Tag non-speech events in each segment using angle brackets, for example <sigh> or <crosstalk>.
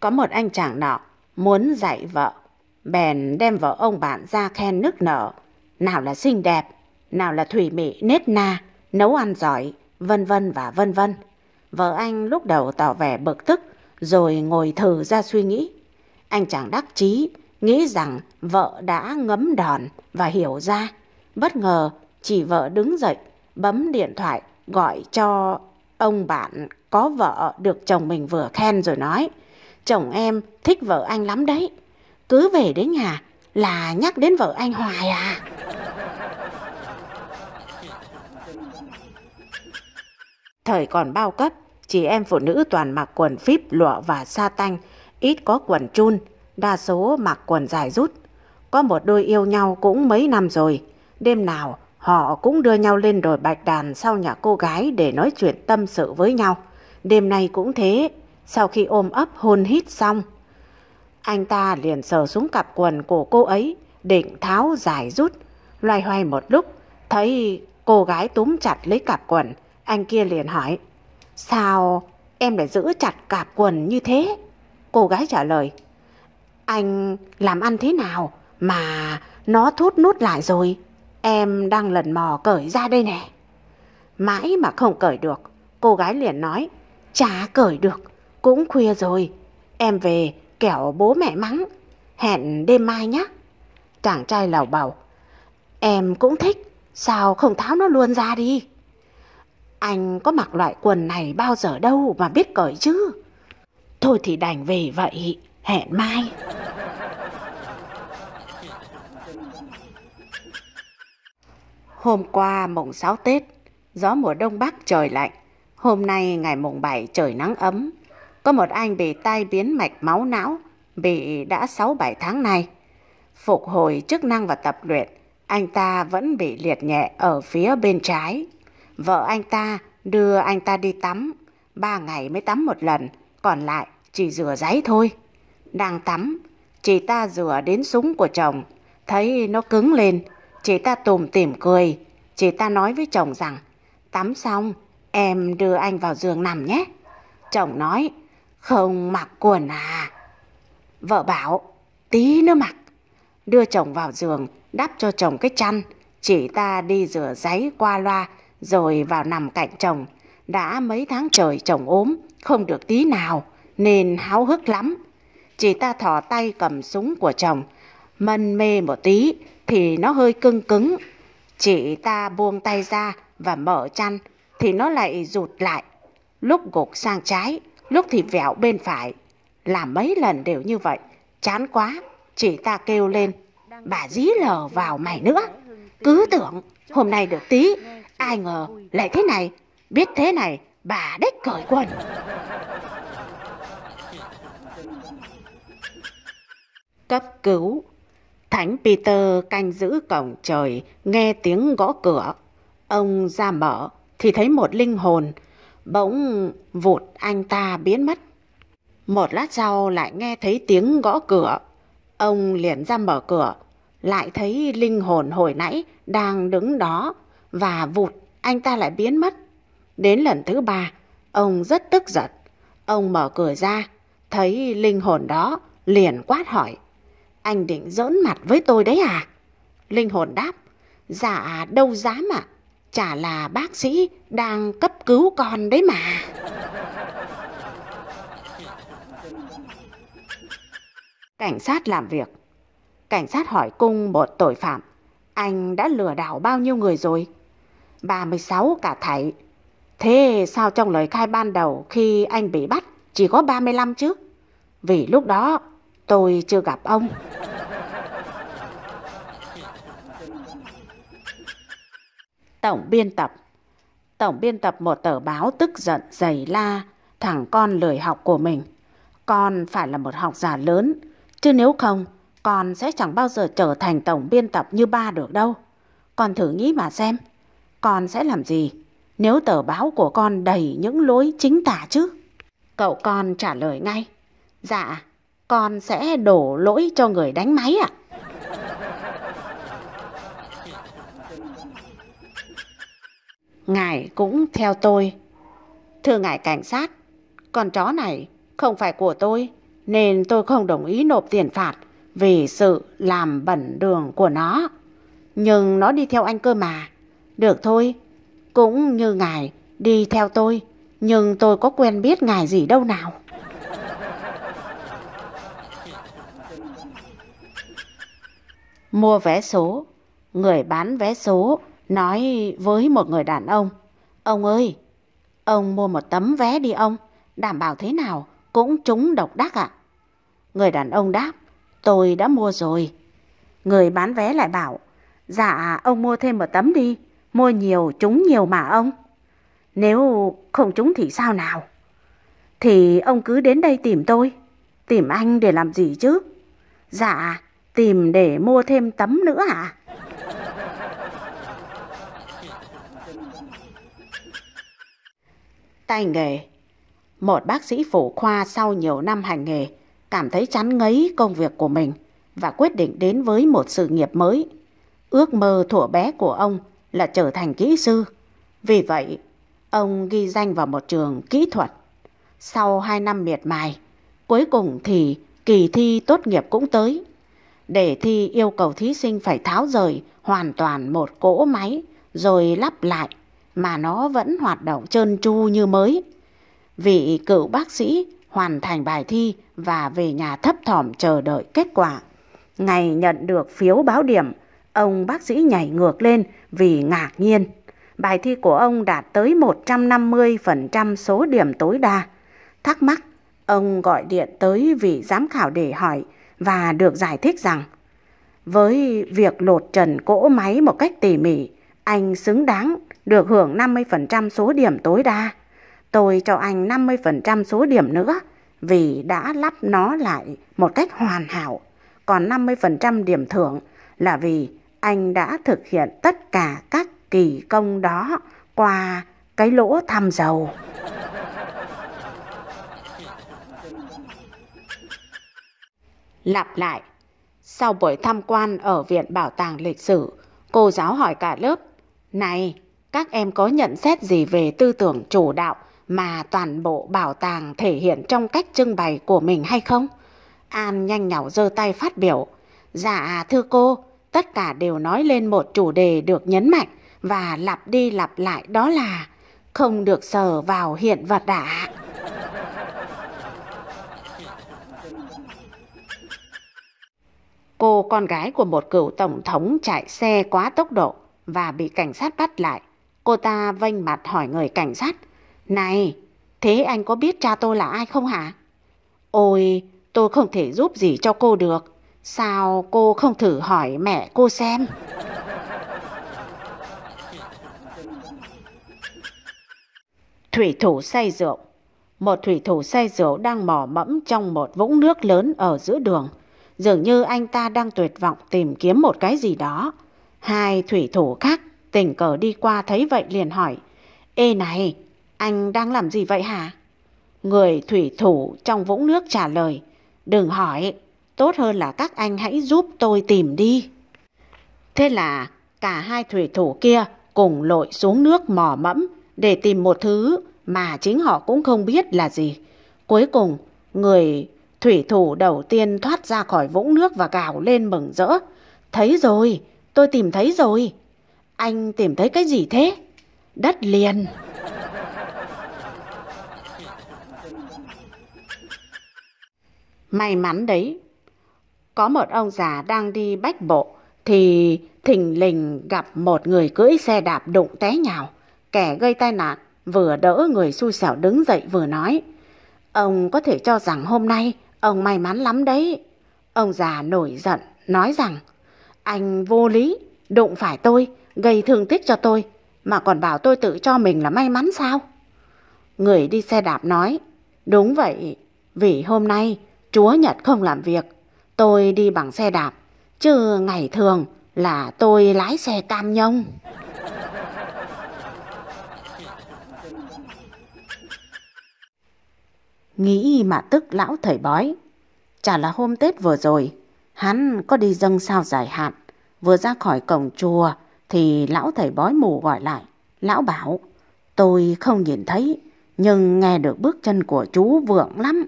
có một anh chàng nọ muốn dạy vợ, bèn đem vợ ông bạn ra khen nức nở, nào là xinh đẹp, nào là thủy mị nết na, nấu ăn giỏi, vân vân và vân vân. Vợ anh lúc đầu tỏ vẻ bực tức, rồi ngồi thử ra suy nghĩ. Anh chàng đắc chí, nghĩ rằng vợ đã ngấm đòn và hiểu ra. Bất ngờ, chỉ vợ đứng dậy, bấm điện thoại, gọi cho ông bạn có vợ được chồng mình vừa khen rồi nói chồng em thích vợ anh lắm đấy. Cứ về đến nhà là nhắc đến vợ anh hoài à. Thời còn bao cấp, chị em phụ nữ toàn mặc quần phíp lụa và sa tanh, ít có quần chun, đa số mặc quần dài rút. Có một đôi yêu nhau cũng mấy năm rồi, đêm nào họ cũng đưa nhau lên đồi bạch đàn sau nhà cô gái để nói chuyện tâm sự với nhau. Đêm nay cũng thế, sau khi ôm ấp hôn hít xong. Anh ta liền sờ xuống cặp quần của cô ấy, định tháo giải rút. Loay hoay một lúc, thấy cô gái túm chặt lấy cặp quần, anh kia liền hỏi, sao em lại giữ chặt cặp quần như thế? Cô gái trả lời, anh làm ăn thế nào mà nó thút nút lại rồi? Em đang lần mò cởi ra đây nè. Mãi mà không cởi được, cô gái liền nói, chả cởi được, cũng khuya rồi, em về kẻo bố mẹ mắng, hẹn đêm mai nhé. Chàng trai lào bảo, em cũng thích, sao không tháo nó luôn ra đi. Anh có mặc loại quần này bao giờ đâu mà biết cởi chứ. Thôi thì đành về vậy, hẹn mai. Hôm qua mùng 6 Tết, gió mùa đông bắc trời lạnh. Hôm nay ngày mùng 7 trời nắng ấm, có một anh bị tai biến mạch máu não, bị đã 6-7 tháng nay. Phục hồi chức năng và tập luyện, anh ta vẫn bị liệt nhẹ ở phía bên trái. Vợ anh ta đưa anh ta đi tắm, 3 ngày mới tắm một lần, còn lại chỉ rửa giấy thôi. Đang tắm, chị ta rửa đến súng của chồng, thấy nó cứng lên, chị ta tùm tìm cười. Chị ta nói với chồng rằng, tắm xong, em đưa anh vào giường nằm nhé. Chồng nói, không mặc quần à? Vợ bảo, tí nữa mặc. Đưa chồng vào giường, đắp cho chồng cái chăn. Chỉ ta đi rửa giấy qua loa, rồi vào nằm cạnh chồng. Đã mấy tháng trời chồng ốm, không được tí nào, nên háo hức lắm. Chỉ ta thò tay cầm súng của chồng, mân mê một tí thì nó hơi cưng cứng. Chị ta buông tay ra và mở chăn thì nó lại rụt lại. Lúc gục sang trái lúc thì vẹo bên phải. Làm mấy lần đều như vậy, chán quá, chỉ ta kêu lên, bà dí lờ vào mày nữa. Cứ tưởng hôm nay được tí, ai ngờ lại thế này, biết thế này, bà đếch cởi quần. Cấp cứu Thánh Peter canh giữ cổng trời, nghe tiếng gõ cửa. Ông ra mở, thì thấy một linh hồn, Bỗng vụt anh ta biến mất. Một lát sau lại nghe thấy tiếng gõ cửa. Ông liền ra mở cửa. Lại thấy linh hồn hồi nãy đang đứng đó. Và vụt anh ta lại biến mất. Đến lần thứ ba, ông rất tức giận. Ông mở cửa ra, thấy linh hồn đó liền quát hỏi. Anh định giỡn mặt với tôi đấy à? Linh hồn đáp, dạ đâu dám ạ chả là bác sĩ đang cấp cứu con đấy mà cảnh sát làm việc cảnh sát hỏi cung một tội phạm anh đã lừa đảo bao nhiêu người rồi 36 cả thảy thế sao trong lời khai ban đầu khi anh bị bắt chỉ có 35 chứ vì lúc đó tôi chưa gặp ông Tổng biên tập Tổng biên tập một tờ báo tức giận giày la thằng con lười học của mình. Con phải là một học giả lớn, chứ nếu không con sẽ chẳng bao giờ trở thành tổng biên tập như ba được đâu. Con thử nghĩ mà xem, con sẽ làm gì nếu tờ báo của con đầy những lối chính tả chứ? Cậu con trả lời ngay, dạ, con sẽ đổ lỗi cho người đánh máy ạ. À? ngài cũng theo tôi. Thưa ngài cảnh sát, con chó này không phải của tôi, nên tôi không đồng ý nộp tiền phạt vì sự làm bẩn đường của nó. Nhưng nó đi theo anh cơ mà. Được thôi, cũng như ngài đi theo tôi, nhưng tôi có quen biết ngài gì đâu nào. Mua vé số, người bán vé số nói với một người đàn ông, ông ơi, ông mua một tấm vé đi ông, đảm bảo thế nào cũng trúng độc đắc ạ. À? Người đàn ông đáp, tôi đã mua rồi. Người bán vé lại bảo, dạ ông mua thêm một tấm đi, mua nhiều trúng nhiều mà ông. Nếu không trúng thì sao nào? Thì ông cứ đến đây tìm tôi, tìm anh để làm gì chứ? Dạ, tìm để mua thêm tấm nữa ạ. À? tay nghề. Một bác sĩ phụ khoa sau nhiều năm hành nghề cảm thấy chán ngấy công việc của mình và quyết định đến với một sự nghiệp mới. Ước mơ thuở bé của ông là trở thành kỹ sư. Vì vậy, ông ghi danh vào một trường kỹ thuật. Sau 2 năm miệt mài, cuối cùng thì kỳ thi tốt nghiệp cũng tới. Để thi yêu cầu thí sinh phải tháo rời hoàn toàn một cỗ máy rồi lắp lại mà nó vẫn hoạt động trơn tru như mới. Vị cựu bác sĩ hoàn thành bài thi và về nhà thấp thỏm chờ đợi kết quả. Ngày nhận được phiếu báo điểm, ông bác sĩ nhảy ngược lên vì ngạc nhiên. Bài thi của ông đạt tới 150% số điểm tối đa. Thắc mắc, ông gọi điện tới vị giám khảo để hỏi và được giải thích rằng với việc lột trần cỗ máy một cách tỉ mỉ, anh xứng đáng được hưởng 50% số điểm tối đa. Tôi cho anh 50% số điểm nữa vì đã lắp nó lại một cách hoàn hảo. Còn 50% điểm thưởng là vì anh đã thực hiện tất cả các kỳ công đó qua cái lỗ thăm dầu. Lặp lại, sau buổi tham quan ở Viện Bảo tàng Lịch sử, cô giáo hỏi cả lớp, Này, các em có nhận xét gì về tư tưởng chủ đạo mà toàn bộ bảo tàng thể hiện trong cách trưng bày của mình hay không? An nhanh nhảu giơ tay phát biểu. Dạ thưa cô, tất cả đều nói lên một chủ đề được nhấn mạnh và lặp đi lặp lại đó là không được sờ vào hiện vật đã. Cô con gái của một cựu tổng thống chạy xe quá tốc độ và bị cảnh sát bắt lại. Cô ta vênh mặt hỏi người cảnh sát. Này, thế anh có biết cha tôi là ai không hả? Ôi, tôi không thể giúp gì cho cô được. Sao cô không thử hỏi mẹ cô xem? Thủy thủ say rượu Một thủy thủ say rượu đang mò mẫm trong một vũng nước lớn ở giữa đường. Dường như anh ta đang tuyệt vọng tìm kiếm một cái gì đó. Hai thủy thủ khác Tình cờ đi qua thấy vậy liền hỏi. Ê này, anh đang làm gì vậy hả? Người thủy thủ trong vũng nước trả lời. Đừng hỏi, tốt hơn là các anh hãy giúp tôi tìm đi. Thế là cả hai thủy thủ kia cùng lội xuống nước mò mẫm để tìm một thứ mà chính họ cũng không biết là gì. Cuối cùng, người thủy thủ đầu tiên thoát ra khỏi vũng nước và gào lên mừng rỡ. Thấy rồi, tôi tìm thấy rồi. Anh tìm thấy cái gì thế? Đất liền. May mắn đấy. Có một ông già đang đi bách bộ thì thình lình gặp một người cưỡi xe đạp đụng té nhào. Kẻ gây tai nạn vừa đỡ người xui xẻo đứng dậy vừa nói. Ông có thể cho rằng hôm nay ông may mắn lắm đấy. Ông già nổi giận nói rằng anh vô lý, đụng phải tôi gây thương tích cho tôi mà còn bảo tôi tự cho mình là may mắn sao? Người đi xe đạp nói, đúng vậy, vì hôm nay chúa Nhật không làm việc, tôi đi bằng xe đạp, chứ ngày thường là tôi lái xe cam nhông. Nghĩ mà tức lão thầy bói, chả là hôm Tết vừa rồi, hắn có đi dâng sao giải hạn, vừa ra khỏi cổng chùa, thì lão thầy bói mù gọi lại. Lão bảo, tôi không nhìn thấy, nhưng nghe được bước chân của chú vượng lắm.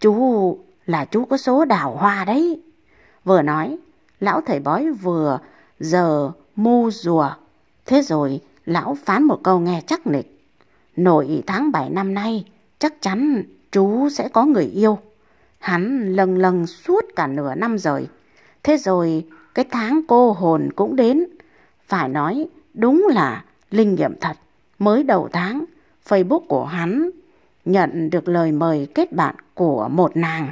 Chú là chú có số đào hoa đấy. Vừa nói, lão thầy bói vừa giờ mu rùa. Thế rồi, lão phán một câu nghe chắc nịch. Nội tháng 7 năm nay, chắc chắn chú sẽ có người yêu. Hắn lần lần suốt cả nửa năm rồi. Thế rồi, cái tháng cô hồn cũng đến. Phải nói đúng là linh nghiệm thật. Mới đầu tháng, Facebook của hắn nhận được lời mời kết bạn của một nàng.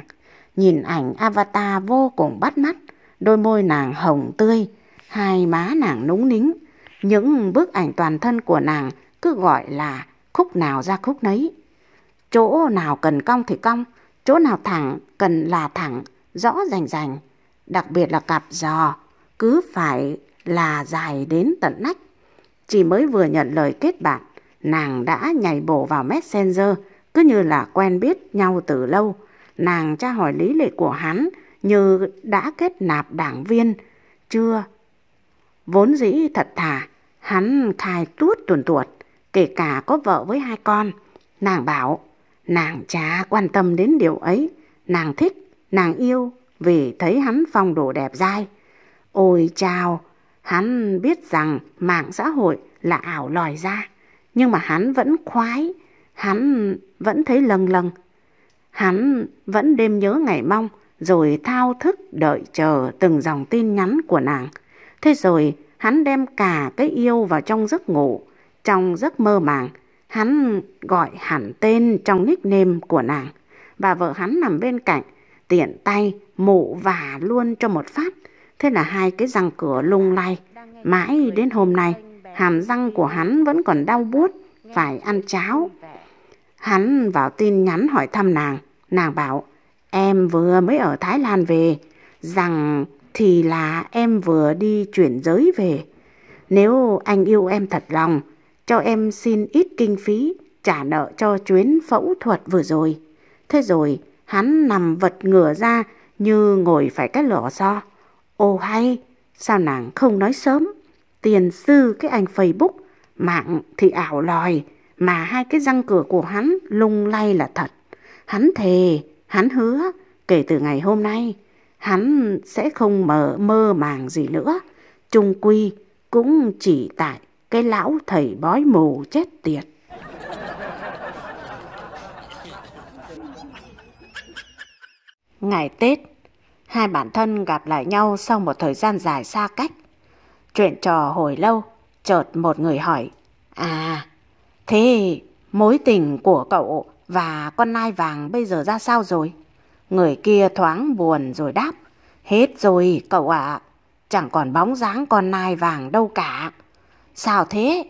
Nhìn ảnh avatar vô cùng bắt mắt, đôi môi nàng hồng tươi, hai má nàng núng nính. Những bức ảnh toàn thân của nàng cứ gọi là khúc nào ra khúc nấy. Chỗ nào cần cong thì cong, chỗ nào thẳng cần là thẳng, rõ rành rành. Đặc biệt là cặp giò, cứ phải là dài đến tận nách. Chỉ mới vừa nhận lời kết bạn, nàng đã nhảy bổ vào Messenger, cứ như là quen biết nhau từ lâu. Nàng tra hỏi lý lịch của hắn như đã kết nạp đảng viên, chưa. Vốn dĩ thật thà, hắn khai tuốt tuần tuột, kể cả có vợ với hai con. Nàng bảo, nàng chả quan tâm đến điều ấy, nàng thích, nàng yêu vì thấy hắn phong độ đẹp dai. Ôi chào, Hắn biết rằng mạng xã hội là ảo lòi ra, nhưng mà hắn vẫn khoái, hắn vẫn thấy lâng lâng. Hắn vẫn đêm nhớ ngày mong, rồi thao thức đợi chờ từng dòng tin nhắn của nàng. Thế rồi hắn đem cả cái yêu vào trong giấc ngủ, trong giấc mơ màng. Hắn gọi hẳn tên trong nickname của nàng. Bà vợ hắn nằm bên cạnh, tiện tay mụ vả luôn cho một phát Thế là hai cái răng cửa lung lay. Mãi đến hôm nay, hàm răng của hắn vẫn còn đau buốt, phải ăn cháo. Hắn vào tin nhắn hỏi thăm nàng. Nàng bảo, em vừa mới ở Thái Lan về, rằng thì là em vừa đi chuyển giới về. Nếu anh yêu em thật lòng, cho em xin ít kinh phí, trả nợ cho chuyến phẫu thuật vừa rồi. Thế rồi, hắn nằm vật ngửa ra như ngồi phải cái lò xo. Ồ hay, sao nàng không nói sớm? Tiền sư cái ảnh Facebook, mạng thì ảo lòi, mà hai cái răng cửa của hắn lung lay là thật. Hắn thề, hắn hứa, kể từ ngày hôm nay, hắn sẽ không mở mơ màng gì nữa. Trung quy cũng chỉ tại cái lão thầy bói mù chết tiệt. Ngày Tết Hai bản thân gặp lại nhau sau một thời gian dài xa cách. Chuyện trò hồi lâu, chợt một người hỏi. À, thế mối tình của cậu và con nai vàng bây giờ ra sao rồi? Người kia thoáng buồn rồi đáp. Hết rồi cậu ạ, à. chẳng còn bóng dáng con nai vàng đâu cả. Sao thế?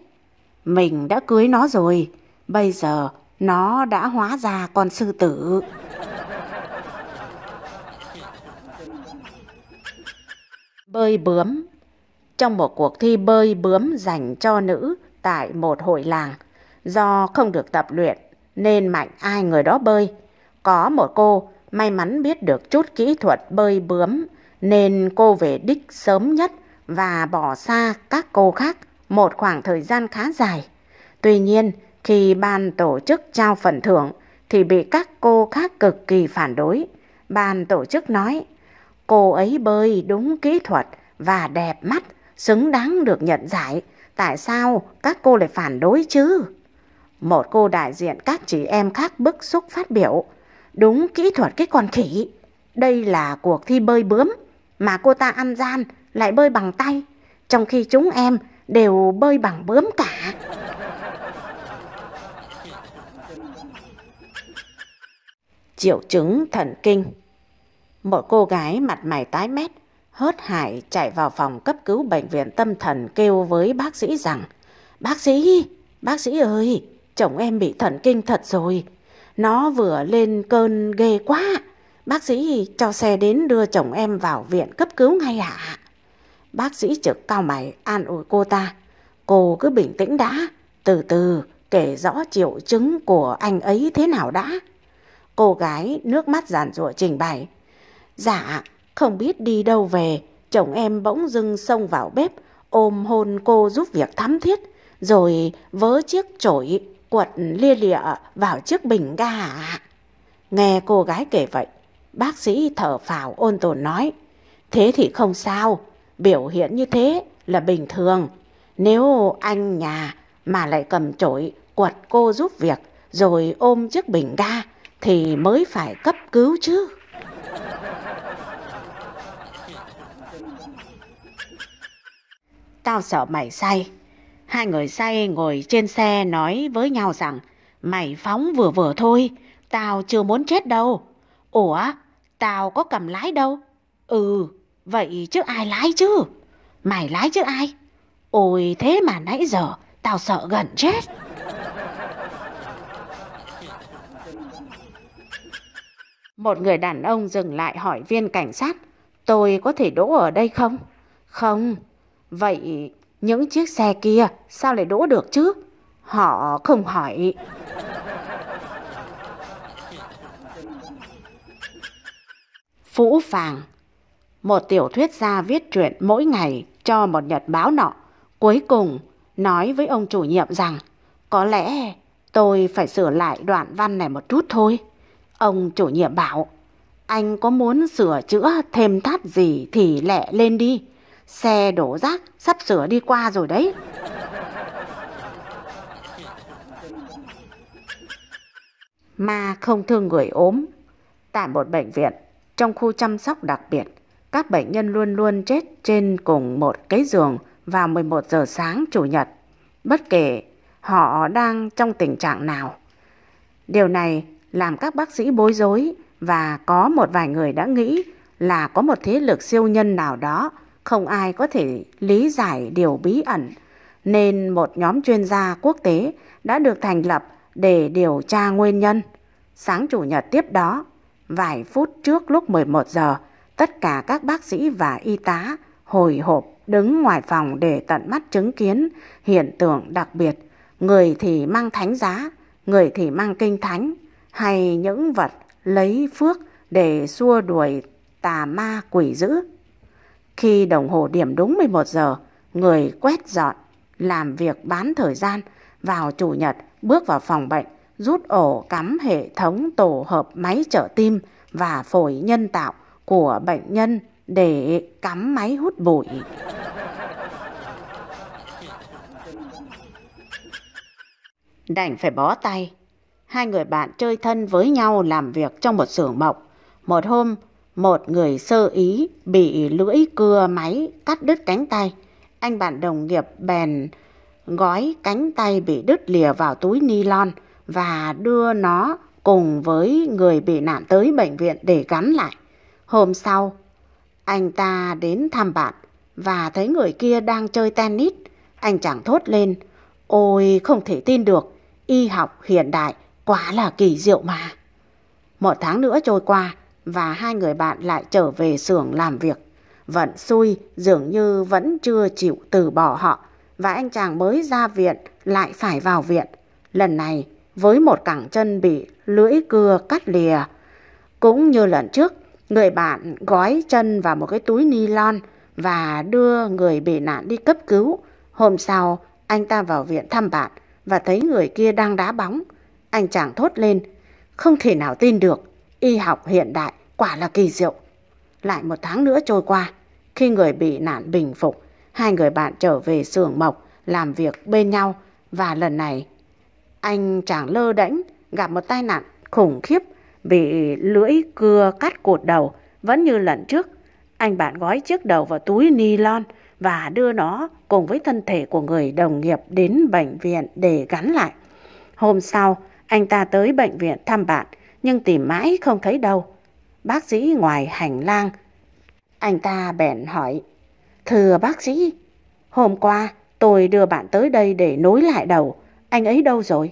Mình đã cưới nó rồi, bây giờ nó đã hóa ra con sư tử. bơi bướm. Trong một cuộc thi bơi bướm dành cho nữ tại một hội làng, do không được tập luyện nên mạnh ai người đó bơi. Có một cô may mắn biết được chút kỹ thuật bơi bướm nên cô về đích sớm nhất và bỏ xa các cô khác một khoảng thời gian khá dài. Tuy nhiên, khi ban tổ chức trao phần thưởng thì bị các cô khác cực kỳ phản đối. Ban tổ chức nói Cô ấy bơi đúng kỹ thuật và đẹp mắt, xứng đáng được nhận giải. Tại sao các cô lại phản đối chứ? Một cô đại diện các chị em khác bức xúc phát biểu. Đúng kỹ thuật cái con khỉ. Đây là cuộc thi bơi bướm mà cô ta ăn gian lại bơi bằng tay. Trong khi chúng em đều bơi bằng bướm cả. Triệu chứng thần kinh một cô gái mặt mày tái mét, hớt hải chạy vào phòng cấp cứu bệnh viện tâm thần kêu với bác sĩ rằng Bác sĩ, bác sĩ ơi, chồng em bị thần kinh thật rồi. Nó vừa lên cơn ghê quá. Bác sĩ cho xe đến đưa chồng em vào viện cấp cứu ngay hả? Bác sĩ trực cao mày an ủi cô ta. Cô cứ bình tĩnh đã, từ từ kể rõ triệu chứng của anh ấy thế nào đã. Cô gái nước mắt giàn rụa trình bày. Dạ, không biết đi đâu về, chồng em bỗng dưng xông vào bếp, ôm hôn cô giúp việc thắm thiết, rồi vớ chiếc chổi quật lia lịa vào chiếc bình ga. Nghe cô gái kể vậy, bác sĩ thở phào ôn tồn nói, thế thì không sao, biểu hiện như thế là bình thường. Nếu anh nhà mà lại cầm chổi quật cô giúp việc rồi ôm chiếc bình ga thì mới phải cấp cứu chứ. Tao sợ mày say. Hai người say ngồi trên xe nói với nhau rằng Mày phóng vừa vừa thôi, tao chưa muốn chết đâu. Ủa, tao có cầm lái đâu. Ừ, vậy chứ ai lái chứ? Mày lái chứ ai? Ôi thế mà nãy giờ tao sợ gần chết. Một người đàn ông dừng lại hỏi viên cảnh sát, tôi có thể đỗ ở đây không? Không. Vậy những chiếc xe kia sao lại đỗ được chứ? Họ không hỏi. <laughs> Phũ Phàng Một tiểu thuyết gia viết truyện mỗi ngày cho một nhật báo nọ. Cuối cùng nói với ông chủ nhiệm rằng có lẽ tôi phải sửa lại đoạn văn này một chút thôi. Ông chủ nhiệm bảo, anh có muốn sửa chữa thêm thắt gì thì lẹ lên đi. Xe đổ rác sắp sửa đi qua rồi đấy. Ma không thương người ốm. Tại một bệnh viện, trong khu chăm sóc đặc biệt, các bệnh nhân luôn luôn chết trên cùng một cái giường vào 11 giờ sáng Chủ nhật, bất kể họ đang trong tình trạng nào. Điều này làm các bác sĩ bối rối và có một vài người đã nghĩ là có một thế lực siêu nhân nào đó không ai có thể lý giải điều bí ẩn nên một nhóm chuyên gia quốc tế đã được thành lập để điều tra nguyên nhân. Sáng chủ nhật tiếp đó, vài phút trước lúc 11 giờ, tất cả các bác sĩ và y tá hồi hộp đứng ngoài phòng để tận mắt chứng kiến hiện tượng đặc biệt. Người thì mang thánh giá, người thì mang kinh thánh, hay những vật lấy phước để xua đuổi tà ma quỷ dữ. Khi đồng hồ điểm đúng 11 giờ, người quét dọn, làm việc bán thời gian, vào chủ nhật bước vào phòng bệnh, rút ổ cắm hệ thống tổ hợp máy trợ tim và phổi nhân tạo của bệnh nhân để cắm máy hút bụi. Đành phải bó tay, hai người bạn chơi thân với nhau làm việc trong một xưởng mộc. Một hôm, một người sơ ý bị lưỡi cưa máy cắt đứt cánh tay. Anh bạn đồng nghiệp bèn gói cánh tay bị đứt lìa vào túi ni và đưa nó cùng với người bị nạn tới bệnh viện để gắn lại. Hôm sau, anh ta đến thăm bạn và thấy người kia đang chơi tennis. Anh chàng thốt lên, ôi không thể tin được, y học hiện đại Quá là kỳ diệu mà. Một tháng nữa trôi qua và hai người bạn lại trở về xưởng làm việc. Vận xui dường như vẫn chưa chịu từ bỏ họ và anh chàng mới ra viện lại phải vào viện. Lần này với một cẳng chân bị lưỡi cưa cắt lìa. Cũng như lần trước, người bạn gói chân vào một cái túi ni lon và đưa người bị nạn đi cấp cứu. Hôm sau, anh ta vào viện thăm bạn và thấy người kia đang đá bóng. Anh chàng thốt lên, không thể nào tin được, y học hiện đại quả là kỳ diệu. Lại một tháng nữa trôi qua, khi người bị nạn bình phục, hai người bạn trở về xưởng mộc làm việc bên nhau và lần này anh chàng lơ đễnh gặp một tai nạn khủng khiếp bị lưỡi cưa cắt cột đầu vẫn như lần trước. Anh bạn gói chiếc đầu vào túi ni và đưa nó cùng với thân thể của người đồng nghiệp đến bệnh viện để gắn lại. Hôm sau, anh ta tới bệnh viện thăm bạn, nhưng tìm mãi không thấy đâu. Bác sĩ ngoài hành lang. Anh ta bèn hỏi, Thưa bác sĩ, hôm qua tôi đưa bạn tới đây để nối lại đầu, anh ấy đâu rồi?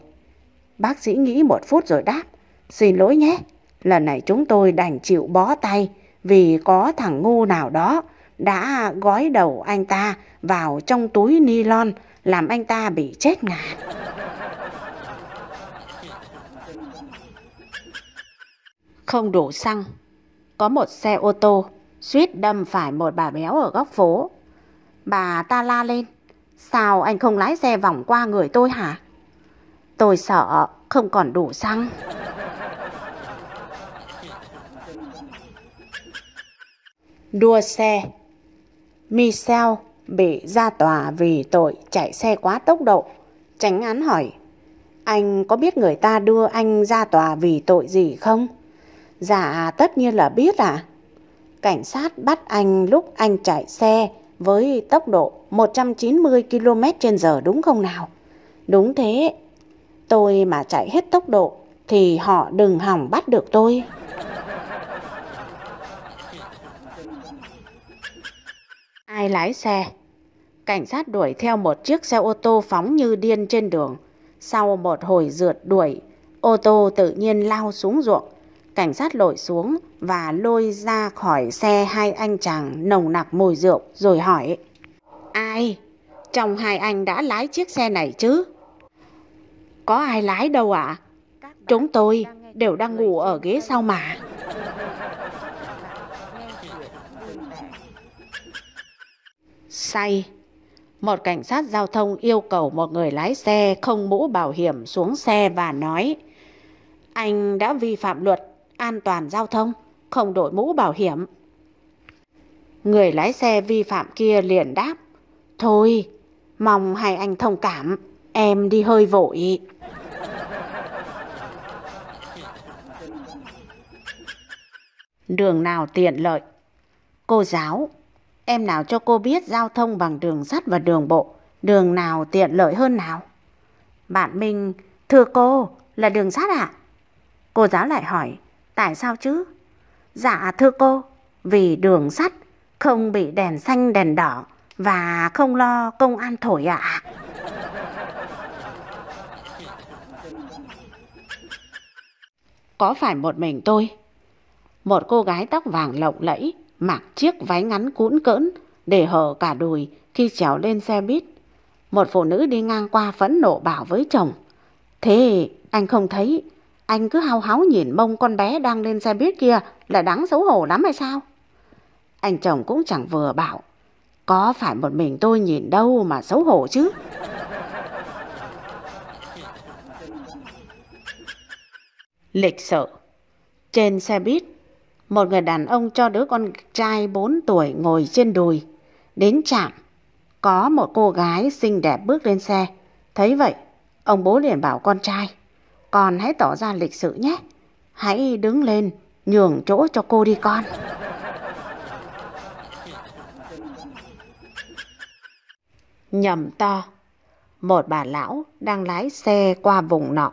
Bác sĩ nghĩ một phút rồi đáp, Xin lỗi nhé, lần này chúng tôi đành chịu bó tay vì có thằng ngu nào đó đã gói đầu anh ta vào trong túi ni lon làm anh ta bị chết ngạt. không đủ xăng. Có một xe ô tô suýt đâm phải một bà béo ở góc phố. Bà ta la lên, sao anh không lái xe vòng qua người tôi hả? Tôi sợ không còn đủ xăng. Đua xe Michel bị ra tòa vì tội chạy xe quá tốc độ. Tránh án hỏi, anh có biết người ta đưa anh ra tòa vì tội gì không? Dạ tất nhiên là biết ạ. Cảnh sát bắt anh lúc anh chạy xe với tốc độ 190 km trên giờ đúng không nào? Đúng thế. Tôi mà chạy hết tốc độ thì họ đừng hỏng bắt được tôi. Ai lái xe? Cảnh sát đuổi theo một chiếc xe ô tô phóng như điên trên đường. Sau một hồi rượt đuổi, ô tô tự nhiên lao xuống ruộng cảnh sát lội xuống và lôi ra khỏi xe hai anh chàng nồng nặc mùi rượu rồi hỏi Ai? Trong hai anh đã lái chiếc xe này chứ? Có ai lái đâu ạ? Chúng tôi đều đang ngủ ở ghế sau mà. Say Một cảnh sát giao thông yêu cầu một người lái xe không mũ bảo hiểm xuống xe và nói Anh đã vi phạm luật an toàn giao thông, không đội mũ bảo hiểm. Người lái xe vi phạm kia liền đáp, Thôi, mong hai anh thông cảm, em đi hơi vội. Đường nào tiện lợi? Cô giáo, em nào cho cô biết giao thông bằng đường sắt và đường bộ, đường nào tiện lợi hơn nào? Bạn Minh, thưa cô, là đường sắt ạ? À? Cô giáo lại hỏi, Tại sao chứ? Dạ thưa cô, vì đường sắt không bị đèn xanh đèn đỏ và không lo công an thổi ạ. Có phải một mình tôi? Một cô gái tóc vàng lộng lẫy, mặc chiếc váy ngắn cũn cỡn để hở cả đùi khi trèo lên xe buýt. Một phụ nữ đi ngang qua phẫn nộ bảo với chồng. Thế anh không thấy anh cứ hao háo nhìn mông con bé đang lên xe buýt kia là đáng xấu hổ lắm hay sao? Anh chồng cũng chẳng vừa bảo. Có phải một mình tôi nhìn đâu mà xấu hổ chứ? Lịch sự Trên xe buýt, một người đàn ông cho đứa con trai 4 tuổi ngồi trên đùi. Đến trạm, có một cô gái xinh đẹp bước lên xe. Thấy vậy, ông bố liền bảo con trai. Con hãy tỏ ra lịch sự nhé. Hãy đứng lên, nhường chỗ cho cô đi con. Nhầm to. Một bà lão đang lái xe qua vùng nọ.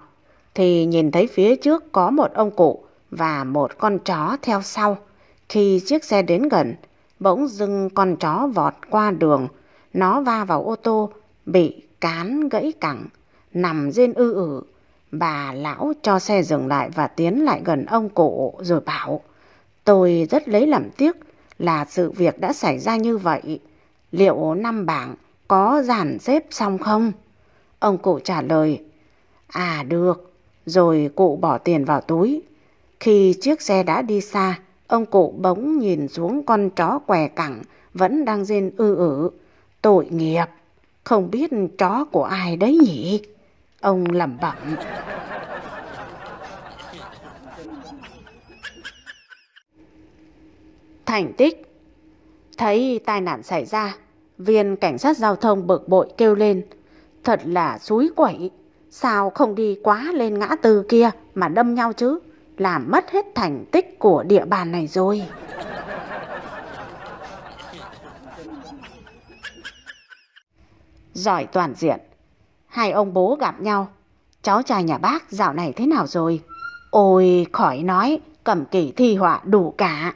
Thì nhìn thấy phía trước có một ông cụ và một con chó theo sau. Khi chiếc xe đến gần, bỗng dưng con chó vọt qua đường. Nó va vào ô tô, bị cán gãy cẳng, nằm rên ư ử Bà lão cho xe dừng lại và tiến lại gần ông cụ rồi bảo Tôi rất lấy làm tiếc là sự việc đã xảy ra như vậy. Liệu năm bảng có dàn xếp xong không? Ông cụ trả lời À được, rồi cụ bỏ tiền vào túi. Khi chiếc xe đã đi xa, ông cụ bỗng nhìn xuống con chó què cẳng vẫn đang rên ư ử. Tội nghiệp, không biết chó của ai đấy nhỉ? Ông lẩm bẩm. Thành tích Thấy tai nạn xảy ra, viên cảnh sát giao thông bực bội kêu lên. Thật là suối quẩy, sao không đi quá lên ngã tư kia mà đâm nhau chứ? Làm mất hết thành tích của địa bàn này rồi. Giỏi toàn diện, hai ông bố gặp nhau. Cháu trai nhà bác dạo này thế nào rồi? Ôi, khỏi nói, cầm kỷ thi họa đủ cả.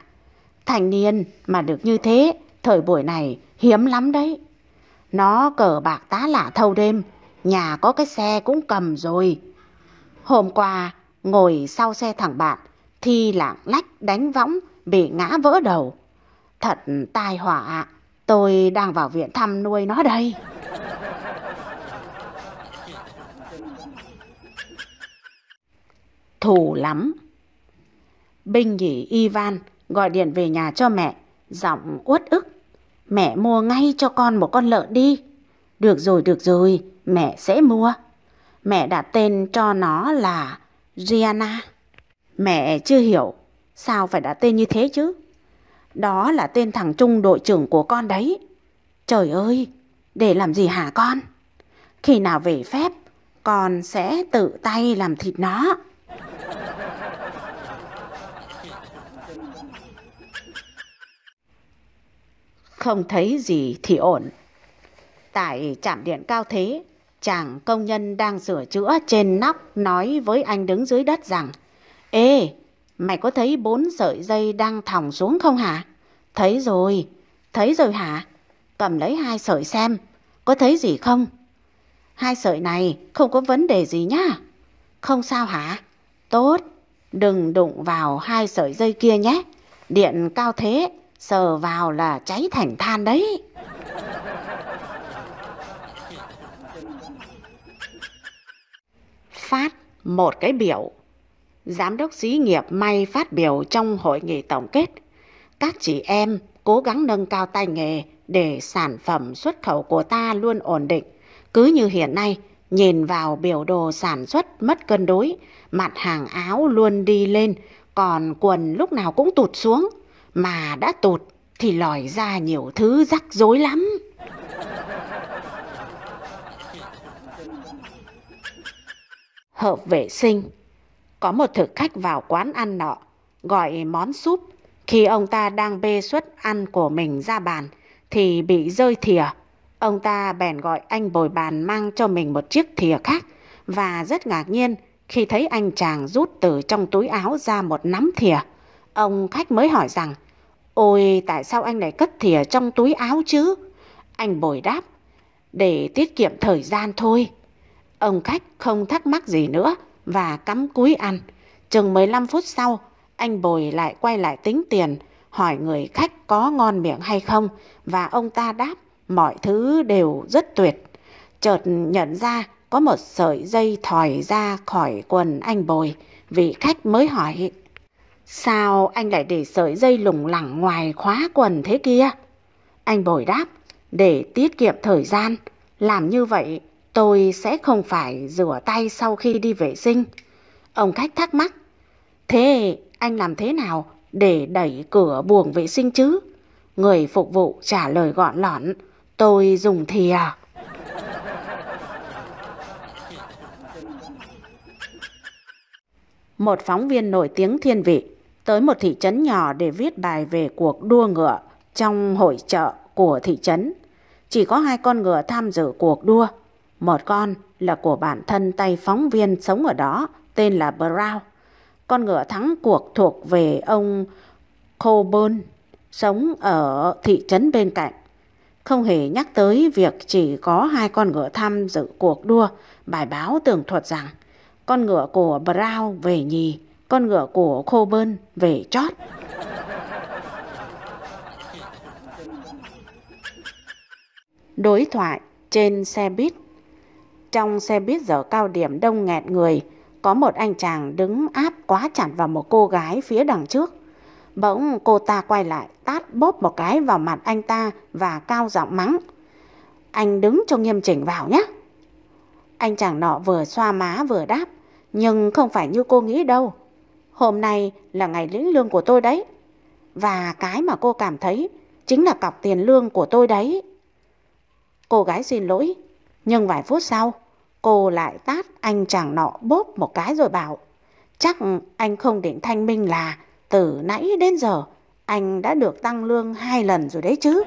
Thành niên mà được như thế, thời buổi này hiếm lắm đấy. Nó cờ bạc tá lạ thâu đêm, nhà có cái xe cũng cầm rồi. Hôm qua, ngồi sau xe thằng bạn, thi lạng lách đánh võng, bị ngã vỡ đầu. Thật tai họa, tôi đang vào viện thăm nuôi nó đây. thù lắm. Binh nhỉ Ivan gọi điện về nhà cho mẹ, giọng uất ức. Mẹ mua ngay cho con một con lợn đi. Được rồi, được rồi, mẹ sẽ mua. Mẹ đặt tên cho nó là Rihanna. Mẹ chưa hiểu, sao phải đặt tên như thế chứ? Đó là tên thằng Trung đội trưởng của con đấy. Trời ơi, để làm gì hả con? Khi nào về phép, con sẽ tự tay làm thịt nó. Không thấy gì thì ổn. Tại trạm điện cao thế, chàng công nhân đang sửa chữa trên nóc nói với anh đứng dưới đất rằng Ê, mày có thấy bốn sợi dây đang thòng xuống không hả? Thấy rồi, thấy rồi hả? Cầm lấy hai sợi xem, có thấy gì không? Hai sợi này không có vấn đề gì nhá. Không sao hả? Tốt, đừng đụng vào hai sợi dây kia nhé. Điện cao thế, sờ vào là cháy thành than đấy. Phát một cái biểu. Giám đốc xí nghiệp may phát biểu trong hội nghị tổng kết. Các chị em cố gắng nâng cao tay nghề để sản phẩm xuất khẩu của ta luôn ổn định. Cứ như hiện nay, Nhìn vào biểu đồ sản xuất mất cân đối, mặt hàng áo luôn đi lên, còn quần lúc nào cũng tụt xuống. Mà đã tụt thì lòi ra nhiều thứ rắc rối lắm. Hợp vệ sinh Có một thực khách vào quán ăn nọ, gọi món súp. Khi ông ta đang bê suất ăn của mình ra bàn, thì bị rơi thìa Ông ta bèn gọi anh bồi bàn mang cho mình một chiếc thìa khác và rất ngạc nhiên khi thấy anh chàng rút từ trong túi áo ra một nắm thìa. Ông khách mới hỏi rằng Ôi tại sao anh lại cất thìa trong túi áo chứ? Anh bồi đáp Để tiết kiệm thời gian thôi. Ông khách không thắc mắc gì nữa và cắm cúi ăn. Chừng 15 phút sau, anh bồi lại quay lại tính tiền, hỏi người khách có ngon miệng hay không và ông ta đáp mọi thứ đều rất tuyệt. Chợt nhận ra có một sợi dây thòi ra khỏi quần anh bồi, vị khách mới hỏi. Sao anh lại để sợi dây lủng lẳng ngoài khóa quần thế kia? Anh bồi đáp, để tiết kiệm thời gian, làm như vậy tôi sẽ không phải rửa tay sau khi đi vệ sinh. Ông khách thắc mắc, thế anh làm thế nào để đẩy cửa buồng vệ sinh chứ? Người phục vụ trả lời gọn lỏn, Tôi dùng thìa. À? Một phóng viên nổi tiếng thiên vị tới một thị trấn nhỏ để viết bài về cuộc đua ngựa trong hội chợ của thị trấn. Chỉ có hai con ngựa tham dự cuộc đua. Một con là của bản thân tay phóng viên sống ở đó tên là Brown. Con ngựa thắng cuộc thuộc về ông Coburn sống ở thị trấn bên cạnh không hề nhắc tới việc chỉ có hai con ngựa tham dự cuộc đua. Bài báo tường thuật rằng con ngựa của Brown về nhì, con ngựa của Coburn về chót. Đối thoại trên xe buýt Trong xe buýt giờ cao điểm đông nghẹt người, có một anh chàng đứng áp quá chặt vào một cô gái phía đằng trước. Bỗng cô ta quay lại, tát bóp một cái vào mặt anh ta và cao giọng mắng. Anh đứng cho nghiêm chỉnh vào nhé. Anh chàng nọ vừa xoa má vừa đáp, nhưng không phải như cô nghĩ đâu. Hôm nay là ngày lĩnh lương của tôi đấy. Và cái mà cô cảm thấy chính là cọc tiền lương của tôi đấy. Cô gái xin lỗi, nhưng vài phút sau, cô lại tát anh chàng nọ bóp một cái rồi bảo, chắc anh không định thanh minh là từ nãy đến giờ anh đã được tăng lương hai lần rồi đấy chứ.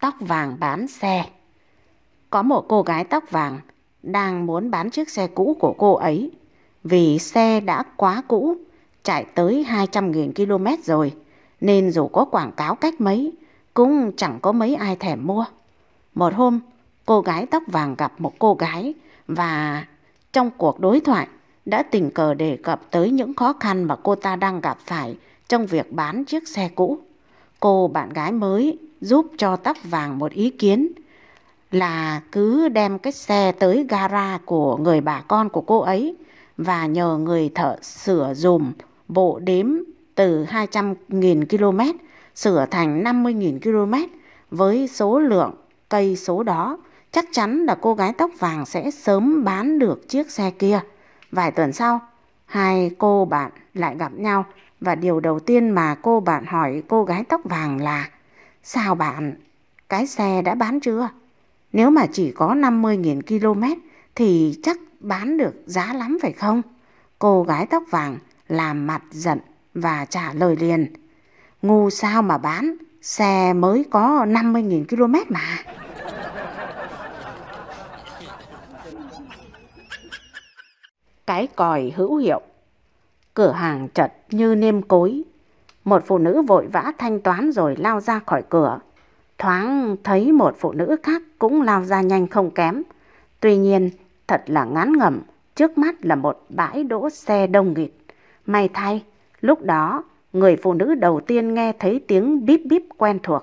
Tóc vàng bán xe Có một cô gái tóc vàng đang muốn bán chiếc xe cũ của cô ấy vì xe đã quá cũ, chạy tới 200.000 km rồi nên dù có quảng cáo cách mấy cũng chẳng có mấy ai thèm mua. Một hôm, cô gái tóc vàng gặp một cô gái và trong cuộc đối thoại đã tình cờ đề cập tới những khó khăn mà cô ta đang gặp phải trong việc bán chiếc xe cũ. Cô bạn gái mới giúp cho tóc vàng một ý kiến là cứ đem cái xe tới gara của người bà con của cô ấy và nhờ người thợ sửa dùm bộ đếm từ 200.000 km sửa thành 50.000 km với số lượng cây số đó Chắc chắn là cô gái tóc vàng sẽ sớm bán được chiếc xe kia. Vài tuần sau, hai cô bạn lại gặp nhau và điều đầu tiên mà cô bạn hỏi cô gái tóc vàng là Sao bạn, cái xe đã bán chưa? Nếu mà chỉ có 50.000 km thì chắc bán được giá lắm phải không? Cô gái tóc vàng làm mặt giận và trả lời liền. Ngu sao mà bán, xe mới có 50.000 km mà. cái còi hữu hiệu. Cửa hàng chật như nêm cối. Một phụ nữ vội vã thanh toán rồi lao ra khỏi cửa. Thoáng thấy một phụ nữ khác cũng lao ra nhanh không kém. Tuy nhiên, thật là ngán ngẩm, trước mắt là một bãi đỗ xe đông nghịt. May thay, lúc đó người phụ nữ đầu tiên nghe thấy tiếng bíp bíp quen thuộc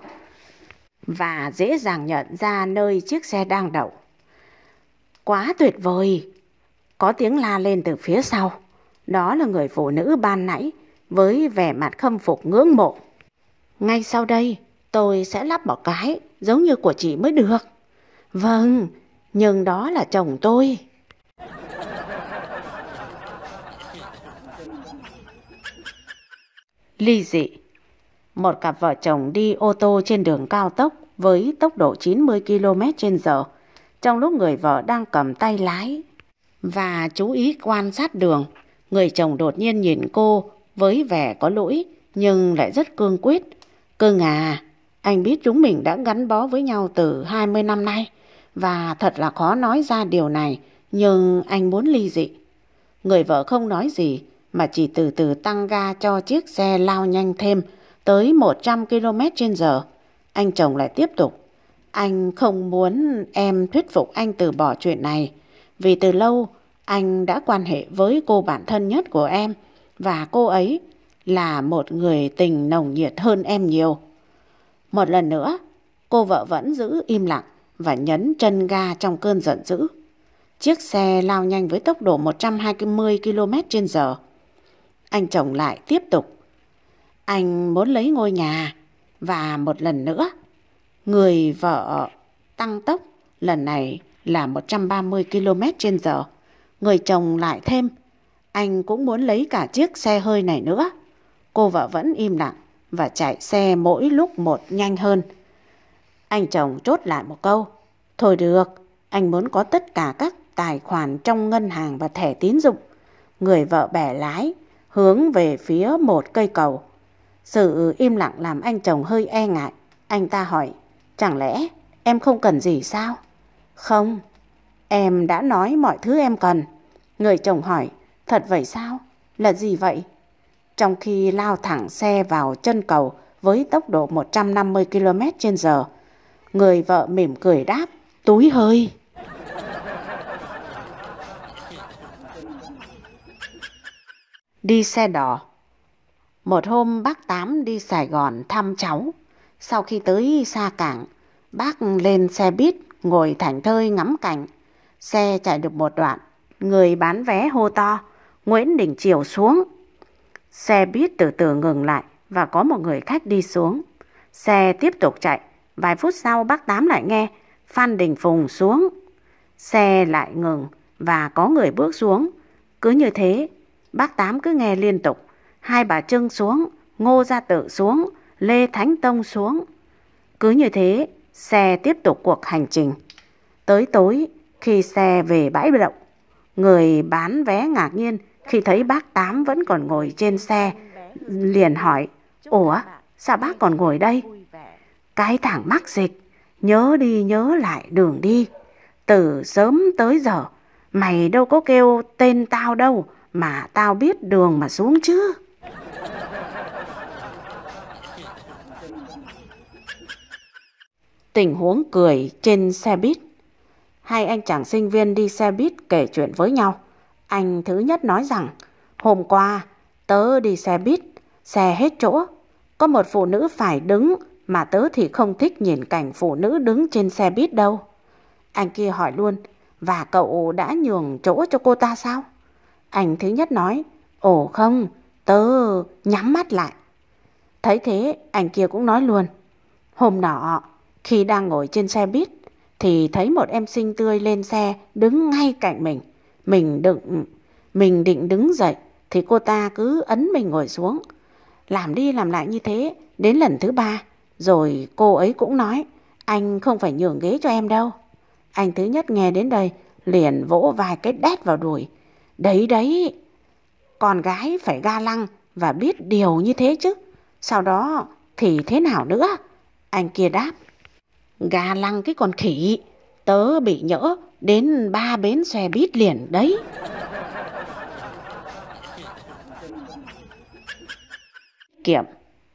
và dễ dàng nhận ra nơi chiếc xe đang đậu. Quá tuyệt vời, có tiếng la lên từ phía sau. Đó là người phụ nữ ban nãy với vẻ mặt khâm phục ngưỡng mộ. Ngay sau đây tôi sẽ lắp bỏ cái giống như của chị mới được. Vâng, nhưng đó là chồng tôi. Ly dị Một cặp vợ chồng đi ô tô trên đường cao tốc với tốc độ 90 km trên giờ trong lúc người vợ đang cầm tay lái và chú ý quan sát đường. Người chồng đột nhiên nhìn cô với vẻ có lỗi nhưng lại rất cương quyết. Cưng à, anh biết chúng mình đã gắn bó với nhau từ 20 năm nay và thật là khó nói ra điều này nhưng anh muốn ly dị. Người vợ không nói gì mà chỉ từ từ tăng ga cho chiếc xe lao nhanh thêm tới 100 km trên giờ. Anh chồng lại tiếp tục. Anh không muốn em thuyết phục anh từ bỏ chuyện này. Vì từ lâu, anh đã quan hệ với cô bạn thân nhất của em và cô ấy là một người tình nồng nhiệt hơn em nhiều. Một lần nữa, cô vợ vẫn giữ im lặng và nhấn chân ga trong cơn giận dữ. Chiếc xe lao nhanh với tốc độ 120 km h Anh chồng lại tiếp tục. Anh muốn lấy ngôi nhà và một lần nữa, người vợ tăng tốc lần này là 130 km trên giờ. Người chồng lại thêm, anh cũng muốn lấy cả chiếc xe hơi này nữa. Cô vợ vẫn im lặng và chạy xe mỗi lúc một nhanh hơn. Anh chồng chốt lại một câu. Thôi được, anh muốn có tất cả các tài khoản trong ngân hàng và thẻ tín dụng. Người vợ bẻ lái, hướng về phía một cây cầu. Sự im lặng làm anh chồng hơi e ngại. Anh ta hỏi, chẳng lẽ em không cần gì sao? Không, em đã nói mọi thứ em cần. Người chồng hỏi, thật vậy sao? Là gì vậy? Trong khi lao thẳng xe vào chân cầu với tốc độ 150 km h người vợ mỉm cười đáp, túi hơi. đi xe đỏ. Một hôm bác Tám đi Sài Gòn thăm cháu. Sau khi tới xa cảng, Bác lên xe buýt, ngồi thảnh thơi ngắm cảnh. Xe chạy được một đoạn, người bán vé hô to, Nguyễn Đình Triều xuống. Xe buýt từ từ ngừng lại và có một người khách đi xuống. Xe tiếp tục chạy, vài phút sau bác Tám lại nghe, Phan Đình Phùng xuống. Xe lại ngừng và có người bước xuống. Cứ như thế, bác Tám cứ nghe liên tục. Hai bà Trưng xuống, Ngô Gia Tự xuống, Lê Thánh Tông xuống. Cứ như thế, xe tiếp tục cuộc hành trình. Tới tối, khi xe về bãi động, người bán vé ngạc nhiên khi thấy bác Tám vẫn còn ngồi trên xe, liền hỏi, Ủa, sao bác còn ngồi đây? Cái thằng mắc dịch, nhớ đi nhớ lại đường đi. Từ sớm tới giờ, mày đâu có kêu tên tao đâu mà tao biết đường mà xuống chứ. tình huống cười trên xe buýt. Hai anh chàng sinh viên đi xe buýt kể chuyện với nhau. Anh thứ nhất nói rằng, hôm qua tớ đi xe buýt, xe hết chỗ. Có một phụ nữ phải đứng mà tớ thì không thích nhìn cảnh phụ nữ đứng trên xe buýt đâu. Anh kia hỏi luôn, và cậu đã nhường chỗ cho cô ta sao? Anh thứ nhất nói, ồ không, tớ nhắm mắt lại. Thấy thế, anh kia cũng nói luôn, hôm nọ khi đang ngồi trên xe buýt thì thấy một em sinh tươi lên xe đứng ngay cạnh mình. Mình đựng, mình định đứng dậy thì cô ta cứ ấn mình ngồi xuống. Làm đi làm lại như thế đến lần thứ ba. Rồi cô ấy cũng nói anh không phải nhường ghế cho em đâu. Anh thứ nhất nghe đến đây liền vỗ vài cái đét vào đùi. Đấy đấy, con gái phải ga lăng và biết điều như thế chứ. Sau đó thì thế nào nữa? Anh kia đáp. Gà lăng cái con khỉ, tớ bị nhỡ đến ba bến xe buýt liền đấy. Kiểm,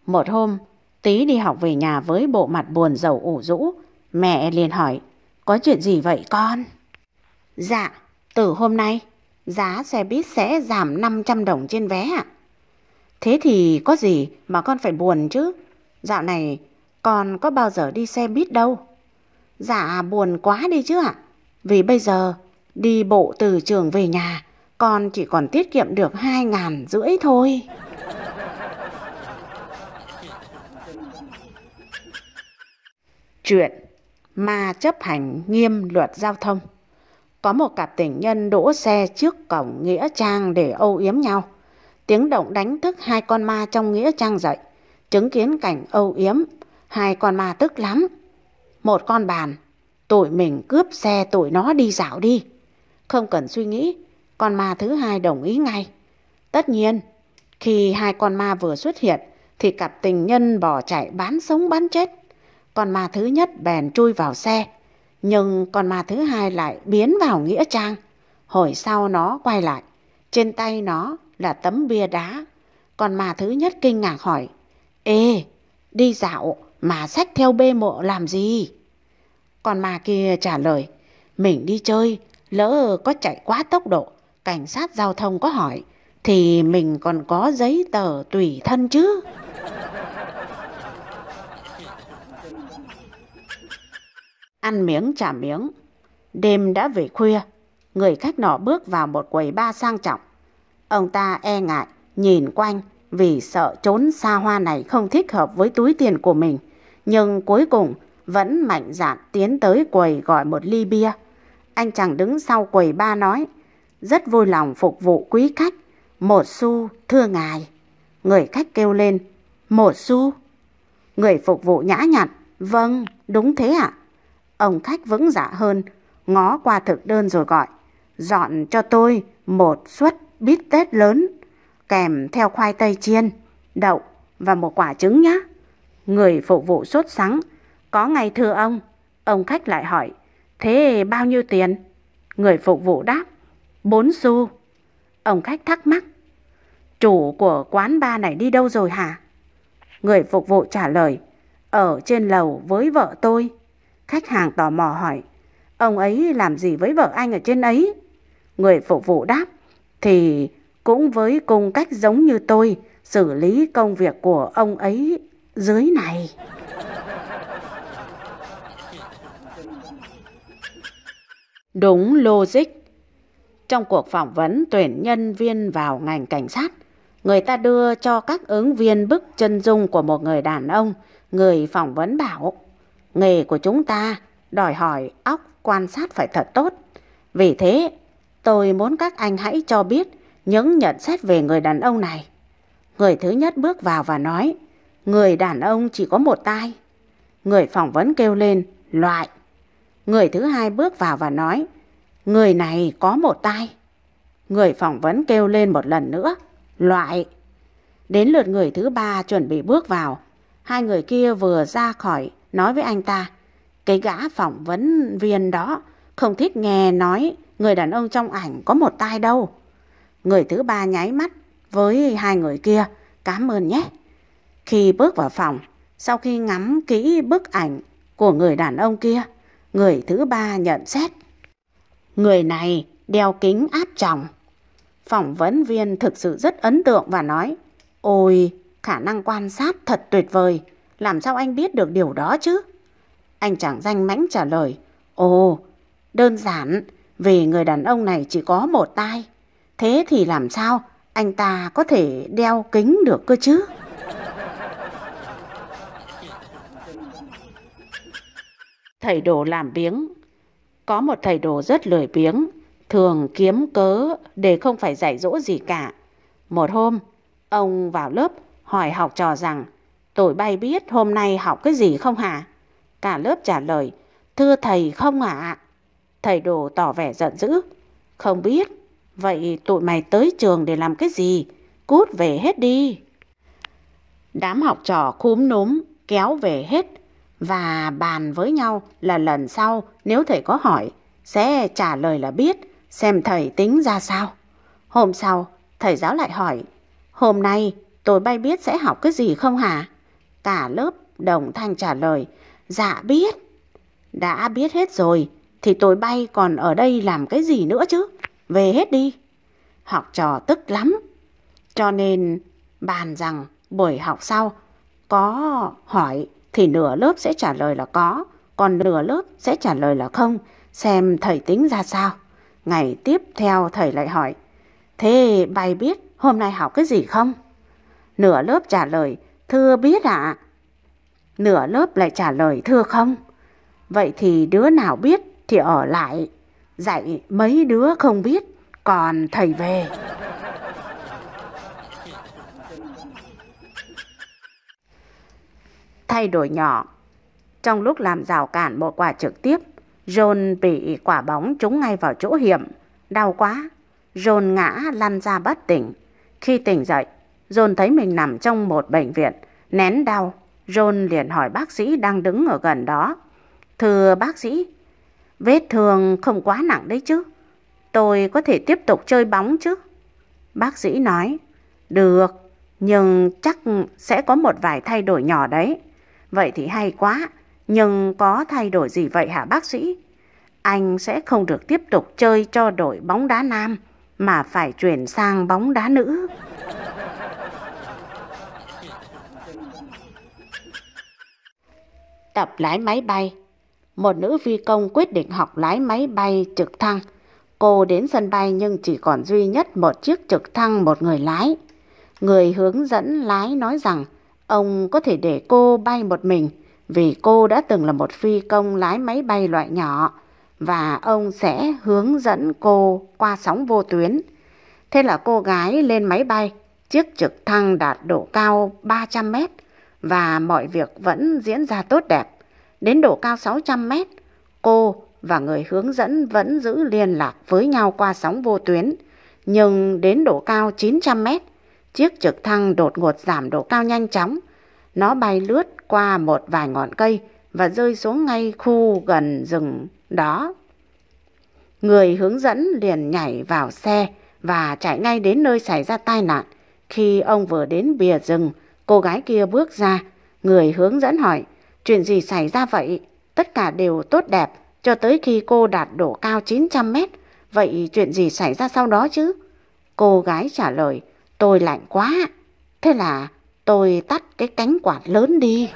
một hôm, tí đi học về nhà với bộ mặt buồn rầu ủ rũ. Mẹ liền hỏi, có chuyện gì vậy con? Dạ, từ hôm nay, giá xe buýt sẽ giảm 500 đồng trên vé ạ. Thế thì có gì mà con phải buồn chứ? Dạo này còn có bao giờ đi xe buýt đâu. Dạ buồn quá đi chứ ạ. Vì bây giờ đi bộ từ trường về nhà con chỉ còn tiết kiệm được hai ngàn rưỡi thôi. Chuyện ma chấp hành nghiêm luật giao thông. Có một cặp tình nhân đỗ xe trước cổng Nghĩa Trang để âu yếm nhau. Tiếng động đánh thức hai con ma trong Nghĩa Trang dậy. Chứng kiến cảnh âu yếm, Hai con ma tức lắm. Một con bàn, tụi mình cướp xe tụi nó đi dạo đi. Không cần suy nghĩ, con ma thứ hai đồng ý ngay. Tất nhiên, khi hai con ma vừa xuất hiện, thì cặp tình nhân bỏ chạy bán sống bán chết. Con ma thứ nhất bèn chui vào xe, nhưng con ma thứ hai lại biến vào nghĩa trang. Hồi sau nó quay lại, trên tay nó là tấm bia đá. Con ma thứ nhất kinh ngạc hỏi, Ê, đi dạo, mà sách theo bê mộ làm gì? Còn mà kia trả lời, mình đi chơi, lỡ có chạy quá tốc độ, cảnh sát giao thông có hỏi, thì mình còn có giấy tờ tùy thân chứ. Ăn miếng trả miếng, đêm đã về khuya, người khách nọ bước vào một quầy ba sang trọng. Ông ta e ngại, nhìn quanh vì sợ trốn xa hoa này không thích hợp với túi tiền của mình nhưng cuối cùng vẫn mạnh dạn tiến tới quầy gọi một ly bia. Anh chàng đứng sau quầy ba nói, rất vui lòng phục vụ quý khách, một xu thưa ngài. Người khách kêu lên, một xu. Người phục vụ nhã nhặn, vâng, đúng thế ạ. Ông khách vững dạ hơn, ngó qua thực đơn rồi gọi, dọn cho tôi một suất bít tết lớn, kèm theo khoai tây chiên, đậu và một quả trứng nhé. Người phục vụ sốt sắng. Có ngày thưa ông. Ông khách lại hỏi. Thế bao nhiêu tiền? Người phục vụ đáp. Bốn xu. Ông khách thắc mắc. Chủ của quán ba này đi đâu rồi hả? Người phục vụ trả lời. Ở trên lầu với vợ tôi. Khách hàng tò mò hỏi. Ông ấy làm gì với vợ anh ở trên ấy? Người phục vụ đáp. Thì cũng với cùng cách giống như tôi xử lý công việc của ông ấy dưới này. Đúng logic. Trong cuộc phỏng vấn tuyển nhân viên vào ngành cảnh sát, người ta đưa cho các ứng viên bức chân dung của một người đàn ông, người phỏng vấn bảo, nghề của chúng ta đòi hỏi óc quan sát phải thật tốt. Vì thế, tôi muốn các anh hãy cho biết những nhận xét về người đàn ông này. Người thứ nhất bước vào và nói, Người đàn ông chỉ có một tai. Người phỏng vấn kêu lên, loại. Người thứ hai bước vào và nói, người này có một tai. Người phỏng vấn kêu lên một lần nữa, loại. Đến lượt người thứ ba chuẩn bị bước vào, hai người kia vừa ra khỏi nói với anh ta, cái gã phỏng vấn viên đó không thích nghe nói người đàn ông trong ảnh có một tai đâu. Người thứ ba nháy mắt với hai người kia, cảm ơn nhé. Khi bước vào phòng, sau khi ngắm kỹ bức ảnh của người đàn ông kia, người thứ ba nhận xét. Người này đeo kính áp tròng. Phỏng vấn viên thực sự rất ấn tượng và nói, Ôi, khả năng quan sát thật tuyệt vời, làm sao anh biết được điều đó chứ? Anh chàng danh mãnh trả lời, Ồ, đơn giản, vì người đàn ông này chỉ có một tai. Thế thì làm sao anh ta có thể đeo kính được cơ chứ? Thầy đồ làm biếng. Có một thầy đồ rất lười biếng, thường kiếm cớ để không phải dạy dỗ gì cả. Một hôm, ông vào lớp hỏi học trò rằng Tụi bay biết hôm nay học cái gì không hả? Cả lớp trả lời Thưa thầy không ạ. Thầy đồ tỏ vẻ giận dữ. Không biết. Vậy tụi mày tới trường để làm cái gì? Cút về hết đi. Đám học trò khúm núm kéo về hết và bàn với nhau là lần sau nếu thầy có hỏi sẽ trả lời là biết xem thầy tính ra sao. Hôm sau thầy giáo lại hỏi hôm nay tôi bay biết sẽ học cái gì không hả? Cả lớp đồng thanh trả lời dạ biết. Đã biết hết rồi thì tôi bay còn ở đây làm cái gì nữa chứ? Về hết đi. Học trò tức lắm. Cho nên bàn rằng buổi học sau có hỏi thì nửa lớp sẽ trả lời là có, còn nửa lớp sẽ trả lời là không, xem thầy tính ra sao. Ngày tiếp theo thầy lại hỏi, thế bài biết hôm nay học cái gì không? Nửa lớp trả lời, thưa biết ạ. À. Nửa lớp lại trả lời thưa không. Vậy thì đứa nào biết thì ở lại, dạy mấy đứa không biết, còn thầy về. thay đổi nhỏ. Trong lúc làm rào cản một quả trực tiếp, John bị quả bóng trúng ngay vào chỗ hiểm. Đau quá, John ngã lăn ra bất tỉnh. Khi tỉnh dậy, John thấy mình nằm trong một bệnh viện, nén đau. John liền hỏi bác sĩ đang đứng ở gần đó. Thưa bác sĩ, vết thương không quá nặng đấy chứ. Tôi có thể tiếp tục chơi bóng chứ? Bác sĩ nói, được, nhưng chắc sẽ có một vài thay đổi nhỏ đấy. Vậy thì hay quá, nhưng có thay đổi gì vậy hả bác sĩ? Anh sẽ không được tiếp tục chơi cho đội bóng đá nam mà phải chuyển sang bóng đá nữ. Tập lái máy bay Một nữ phi công quyết định học lái máy bay trực thăng. Cô đến sân bay nhưng chỉ còn duy nhất một chiếc trực thăng một người lái. Người hướng dẫn lái nói rằng Ông có thể để cô bay một mình vì cô đã từng là một phi công lái máy bay loại nhỏ và ông sẽ hướng dẫn cô qua sóng vô tuyến. Thế là cô gái lên máy bay, chiếc trực thăng đạt độ cao 300 mét và mọi việc vẫn diễn ra tốt đẹp. Đến độ cao 600 mét, cô và người hướng dẫn vẫn giữ liên lạc với nhau qua sóng vô tuyến. Nhưng đến độ cao 900 mét, Chiếc trực thăng đột ngột giảm độ cao nhanh chóng. Nó bay lướt qua một vài ngọn cây và rơi xuống ngay khu gần rừng đó. Người hướng dẫn liền nhảy vào xe và chạy ngay đến nơi xảy ra tai nạn. Khi ông vừa đến bìa rừng, cô gái kia bước ra. Người hướng dẫn hỏi, chuyện gì xảy ra vậy? Tất cả đều tốt đẹp cho tới khi cô đạt độ cao 900 mét. Vậy chuyện gì xảy ra sau đó chứ? Cô gái trả lời, Tôi lạnh quá, thế là tôi tắt cái cánh quạt lớn đi.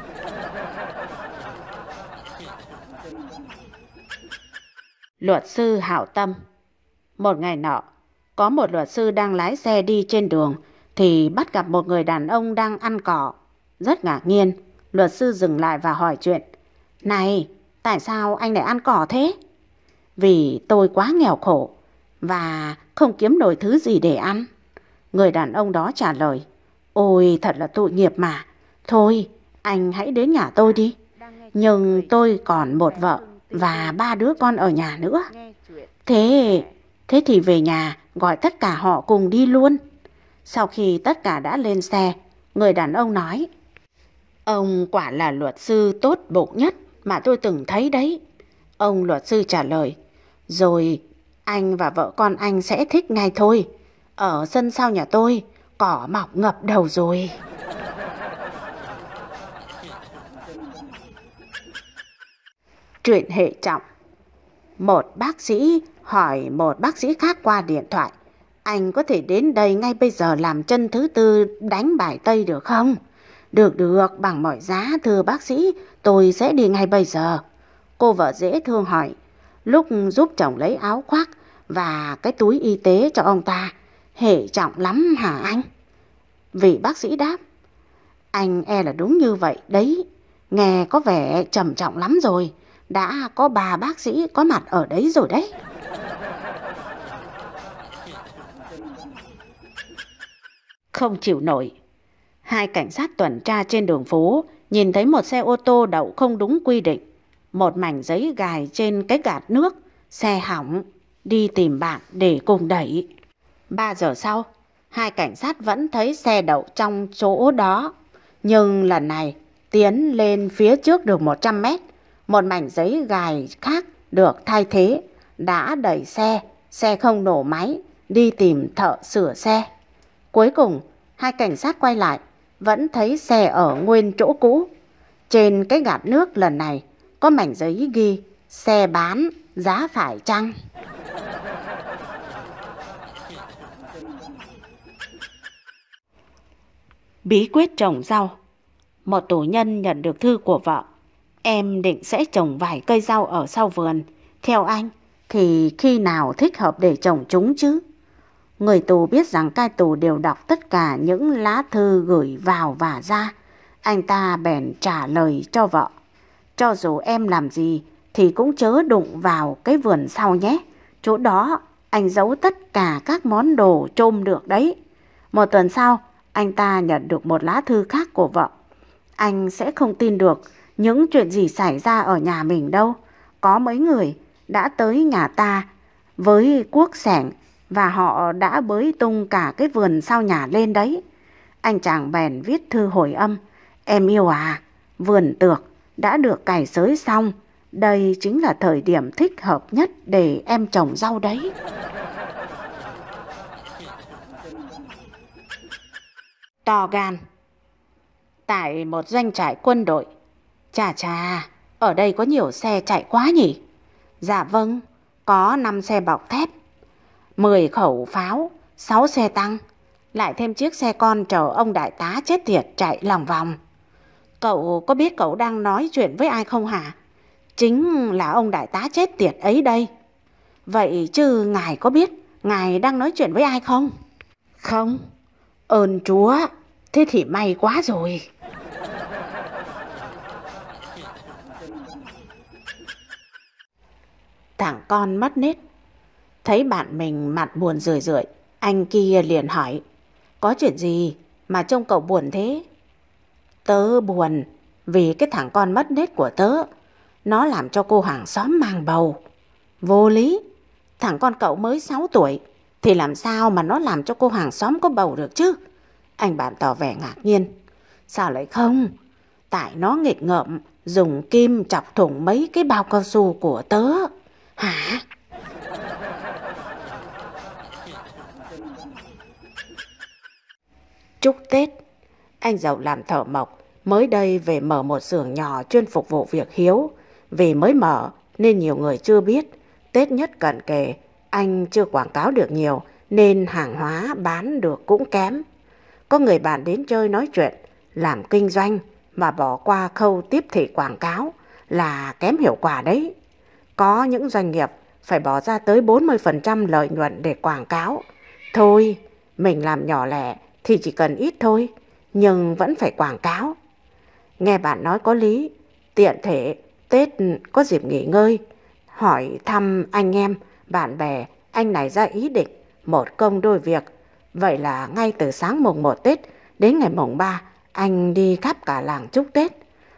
luật sư hảo tâm Một ngày nọ, có một luật sư đang lái xe đi trên đường thì bắt gặp một người đàn ông đang ăn cỏ. Rất ngạc nhiên, luật sư dừng lại và hỏi chuyện. Này, tại sao anh lại ăn cỏ thế? Vì tôi quá nghèo khổ và không kiếm nổi thứ gì để ăn. Người đàn ông đó trả lời, ôi thật là tội nghiệp mà, thôi anh hãy đến nhà tôi đi. Nhưng tôi còn một vợ và ba đứa con ở nhà nữa. Thế, thế thì về nhà gọi tất cả họ cùng đi luôn. Sau khi tất cả đã lên xe, người đàn ông nói, Ông quả là luật sư tốt bụng nhất mà tôi từng thấy đấy. Ông luật sư trả lời, rồi anh và vợ con anh sẽ thích ngay thôi. Ở sân sau nhà tôi, cỏ mọc ngập đầu rồi. Truyện hệ trọng Một bác sĩ hỏi một bác sĩ khác qua điện thoại Anh có thể đến đây ngay bây giờ làm chân thứ tư đánh bài Tây được không? Được được, bằng mọi giá thưa bác sĩ, tôi sẽ đi ngay bây giờ. Cô vợ dễ thương hỏi, lúc giúp chồng lấy áo khoác và cái túi y tế cho ông ta, Hệ trọng lắm hả anh? Vị bác sĩ đáp. Anh e là đúng như vậy đấy. Nghe có vẻ trầm trọng lắm rồi. Đã có bà bác sĩ có mặt ở đấy rồi đấy. Không chịu nổi. Hai cảnh sát tuần tra trên đường phố nhìn thấy một xe ô tô đậu không đúng quy định. Một mảnh giấy gài trên cái gạt nước. Xe hỏng. Đi tìm bạn để cùng đẩy. 3 giờ sau, hai cảnh sát vẫn thấy xe đậu trong chỗ đó. Nhưng lần này, tiến lên phía trước được 100 mét, một mảnh giấy gài khác được thay thế, đã đẩy xe, xe không nổ máy, đi tìm thợ sửa xe. Cuối cùng, hai cảnh sát quay lại, vẫn thấy xe ở nguyên chỗ cũ. Trên cái gạt nước lần này, có mảnh giấy ghi xe bán giá phải chăng? Bí quyết trồng rau Một tù nhân nhận được thư của vợ Em định sẽ trồng vài cây rau ở sau vườn Theo anh thì khi nào thích hợp để trồng chúng chứ? Người tù biết rằng cai tù đều đọc tất cả những lá thư gửi vào và ra. Anh ta bèn trả lời cho vợ. Cho dù em làm gì thì cũng chớ đụng vào cái vườn sau nhé. Chỗ đó anh giấu tất cả các món đồ trôm được đấy. Một tuần sau anh ta nhận được một lá thư khác của vợ. Anh sẽ không tin được những chuyện gì xảy ra ở nhà mình đâu. Có mấy người đã tới nhà ta với cuốc sẻng và họ đã bới tung cả cái vườn sau nhà lên đấy. Anh chàng bèn viết thư hồi âm. Em yêu à, vườn tược đã được cày sới xong. Đây chính là thời điểm thích hợp nhất để em trồng rau đấy. to gan. Tại một doanh trại quân đội. Chà chà, ở đây có nhiều xe chạy quá nhỉ? Dạ vâng, có 5 xe bọc thép, 10 khẩu pháo, 6 xe tăng, lại thêm chiếc xe con chở ông đại tá chết tiệt chạy lòng vòng. Cậu có biết cậu đang nói chuyện với ai không hả? Chính là ông đại tá chết tiệt ấy đây. Vậy chứ ngài có biết ngài đang nói chuyện với ai không? Không. Ơn Chúa, thế thì may quá rồi. Thằng con mất nết. Thấy bạn mình mặt buồn rười rượi, anh kia liền hỏi. Có chuyện gì mà trông cậu buồn thế? Tớ buồn vì cái thằng con mất nết của tớ. Nó làm cho cô hàng xóm mang bầu. Vô lý, thằng con cậu mới 6 tuổi thì làm sao mà nó làm cho cô hàng xóm có bầu được chứ? Anh bạn tỏ vẻ ngạc nhiên. Sao lại không? Tại nó nghịch ngợm, dùng kim chọc thủng mấy cái bao cao su của tớ. Hả? Chúc Tết, anh giàu làm thợ mộc, mới đây về mở một xưởng nhỏ chuyên phục vụ việc hiếu. Vì mới mở nên nhiều người chưa biết, Tết nhất cận kề anh chưa quảng cáo được nhiều nên hàng hóa bán được cũng kém. Có người bạn đến chơi nói chuyện, làm kinh doanh mà bỏ qua khâu tiếp thị quảng cáo là kém hiệu quả đấy. Có những doanh nghiệp phải bỏ ra tới 40% lợi nhuận để quảng cáo. Thôi, mình làm nhỏ lẻ thì chỉ cần ít thôi, nhưng vẫn phải quảng cáo. Nghe bạn nói có lý, tiện thể Tết có dịp nghỉ ngơi, hỏi thăm anh em bạn bè, anh này ra ý định, một công đôi việc. Vậy là ngay từ sáng mùng 1 Tết đến ngày mùng 3, anh đi khắp cả làng chúc Tết.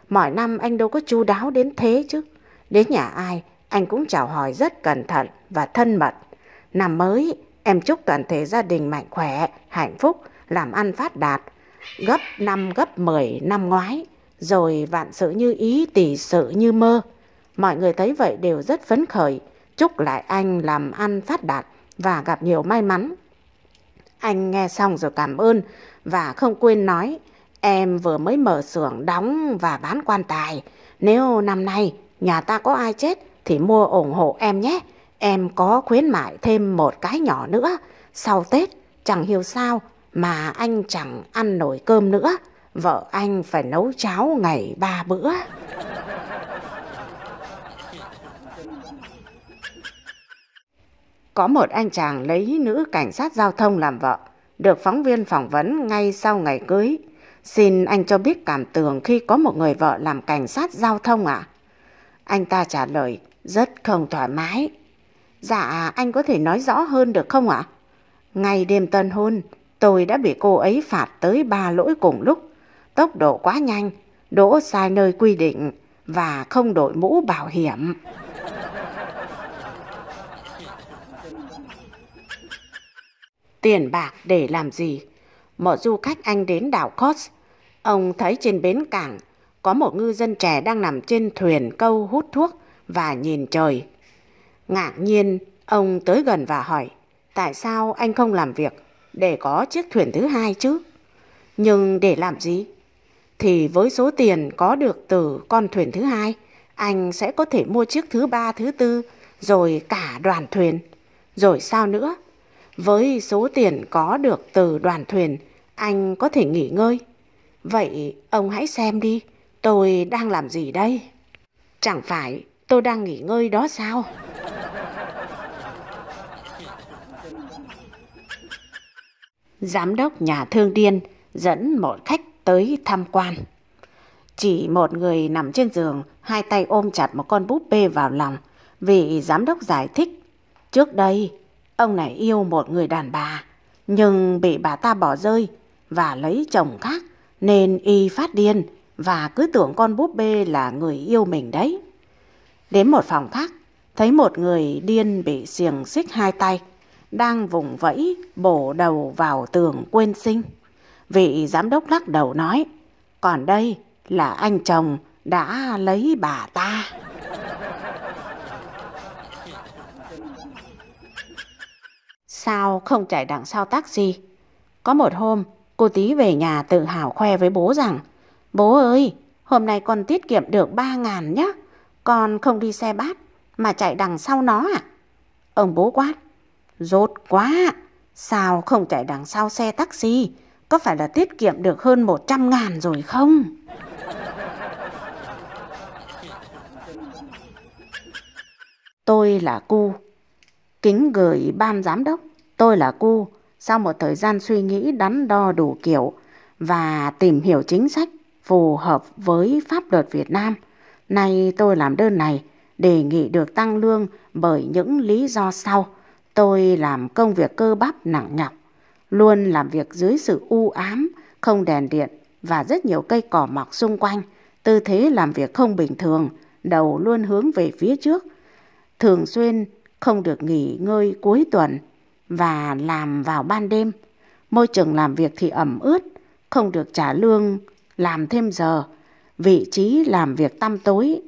Mọi năm anh đâu có chu đáo đến thế chứ. Đến nhà ai, anh cũng chào hỏi rất cẩn thận và thân mật. Năm mới, em chúc toàn thể gia đình mạnh khỏe, hạnh phúc, làm ăn phát đạt. Gấp năm gấp 10 năm ngoái, rồi vạn sự như ý, tỷ sự như mơ. Mọi người thấy vậy đều rất phấn khởi chúc lại anh làm ăn phát đạt và gặp nhiều may mắn. Anh nghe xong rồi cảm ơn và không quên nói em vừa mới mở xưởng đóng và bán quan tài. Nếu năm nay nhà ta có ai chết thì mua ủng hộ em nhé. Em có khuyến mại thêm một cái nhỏ nữa. Sau Tết chẳng hiểu sao mà anh chẳng ăn nổi cơm nữa. Vợ anh phải nấu cháo ngày ba bữa. có một anh chàng lấy nữ cảnh sát giao thông làm vợ, được phóng viên phỏng vấn ngay sau ngày cưới. Xin anh cho biết cảm tưởng khi có một người vợ làm cảnh sát giao thông ạ? À? Anh ta trả lời rất không thoải mái. Dạ, anh có thể nói rõ hơn được không ạ? À? Ngay đêm tân hôn, tôi đã bị cô ấy phạt tới ba lỗi cùng lúc. Tốc độ quá nhanh, đỗ sai nơi quy định và không đội mũ bảo hiểm. Tiền bạc để làm gì? Một du khách Anh đến đảo Kos. Ông thấy trên bến cảng có một ngư dân trẻ đang nằm trên thuyền câu hút thuốc và nhìn trời. Ngạc nhiên, ông tới gần và hỏi, tại sao anh không làm việc để có chiếc thuyền thứ hai chứ? Nhưng để làm gì? Thì với số tiền có được từ con thuyền thứ hai, anh sẽ có thể mua chiếc thứ ba, thứ tư, rồi cả đoàn thuyền. Rồi sao nữa? Với số tiền có được từ đoàn thuyền, anh có thể nghỉ ngơi. Vậy ông hãy xem đi, tôi đang làm gì đây? Chẳng phải tôi đang nghỉ ngơi đó sao? Giám đốc nhà thương điên dẫn một khách tới tham quan. Chỉ một người nằm trên giường, hai tay ôm chặt một con búp bê vào lòng. Vị giám đốc giải thích, trước đây Ông này yêu một người đàn bà, nhưng bị bà ta bỏ rơi và lấy chồng khác nên y phát điên và cứ tưởng con búp bê là người yêu mình đấy. Đến một phòng khác, thấy một người điên bị xiềng xích hai tay, đang vùng vẫy bổ đầu vào tường quên sinh. Vị giám đốc lắc đầu nói, còn đây là anh chồng đã lấy bà ta. Sao không chạy đằng sau taxi? Có một hôm, cô tí về nhà tự hào khoe với bố rằng Bố ơi, hôm nay con tiết kiệm được 3 ngàn nhá. Con không đi xe bát mà chạy đằng sau nó à? Ông bố quát. Rốt quá, sao không chạy đằng sau xe taxi? Có phải là tiết kiệm được hơn 100 ngàn rồi không? Tôi là cu, kính gửi ban giám đốc. Tôi là cu, sau một thời gian suy nghĩ đắn đo đủ kiểu và tìm hiểu chính sách phù hợp với pháp luật Việt Nam, nay tôi làm đơn này đề nghị được tăng lương bởi những lý do sau. Tôi làm công việc cơ bắp nặng nhọc, luôn làm việc dưới sự u ám, không đèn điện và rất nhiều cây cỏ mọc xung quanh. Tư thế làm việc không bình thường, đầu luôn hướng về phía trước. Thường xuyên không được nghỉ ngơi cuối tuần và làm vào ban đêm. Môi trường làm việc thì ẩm ướt, không được trả lương, làm thêm giờ. Vị trí làm việc tăm tối,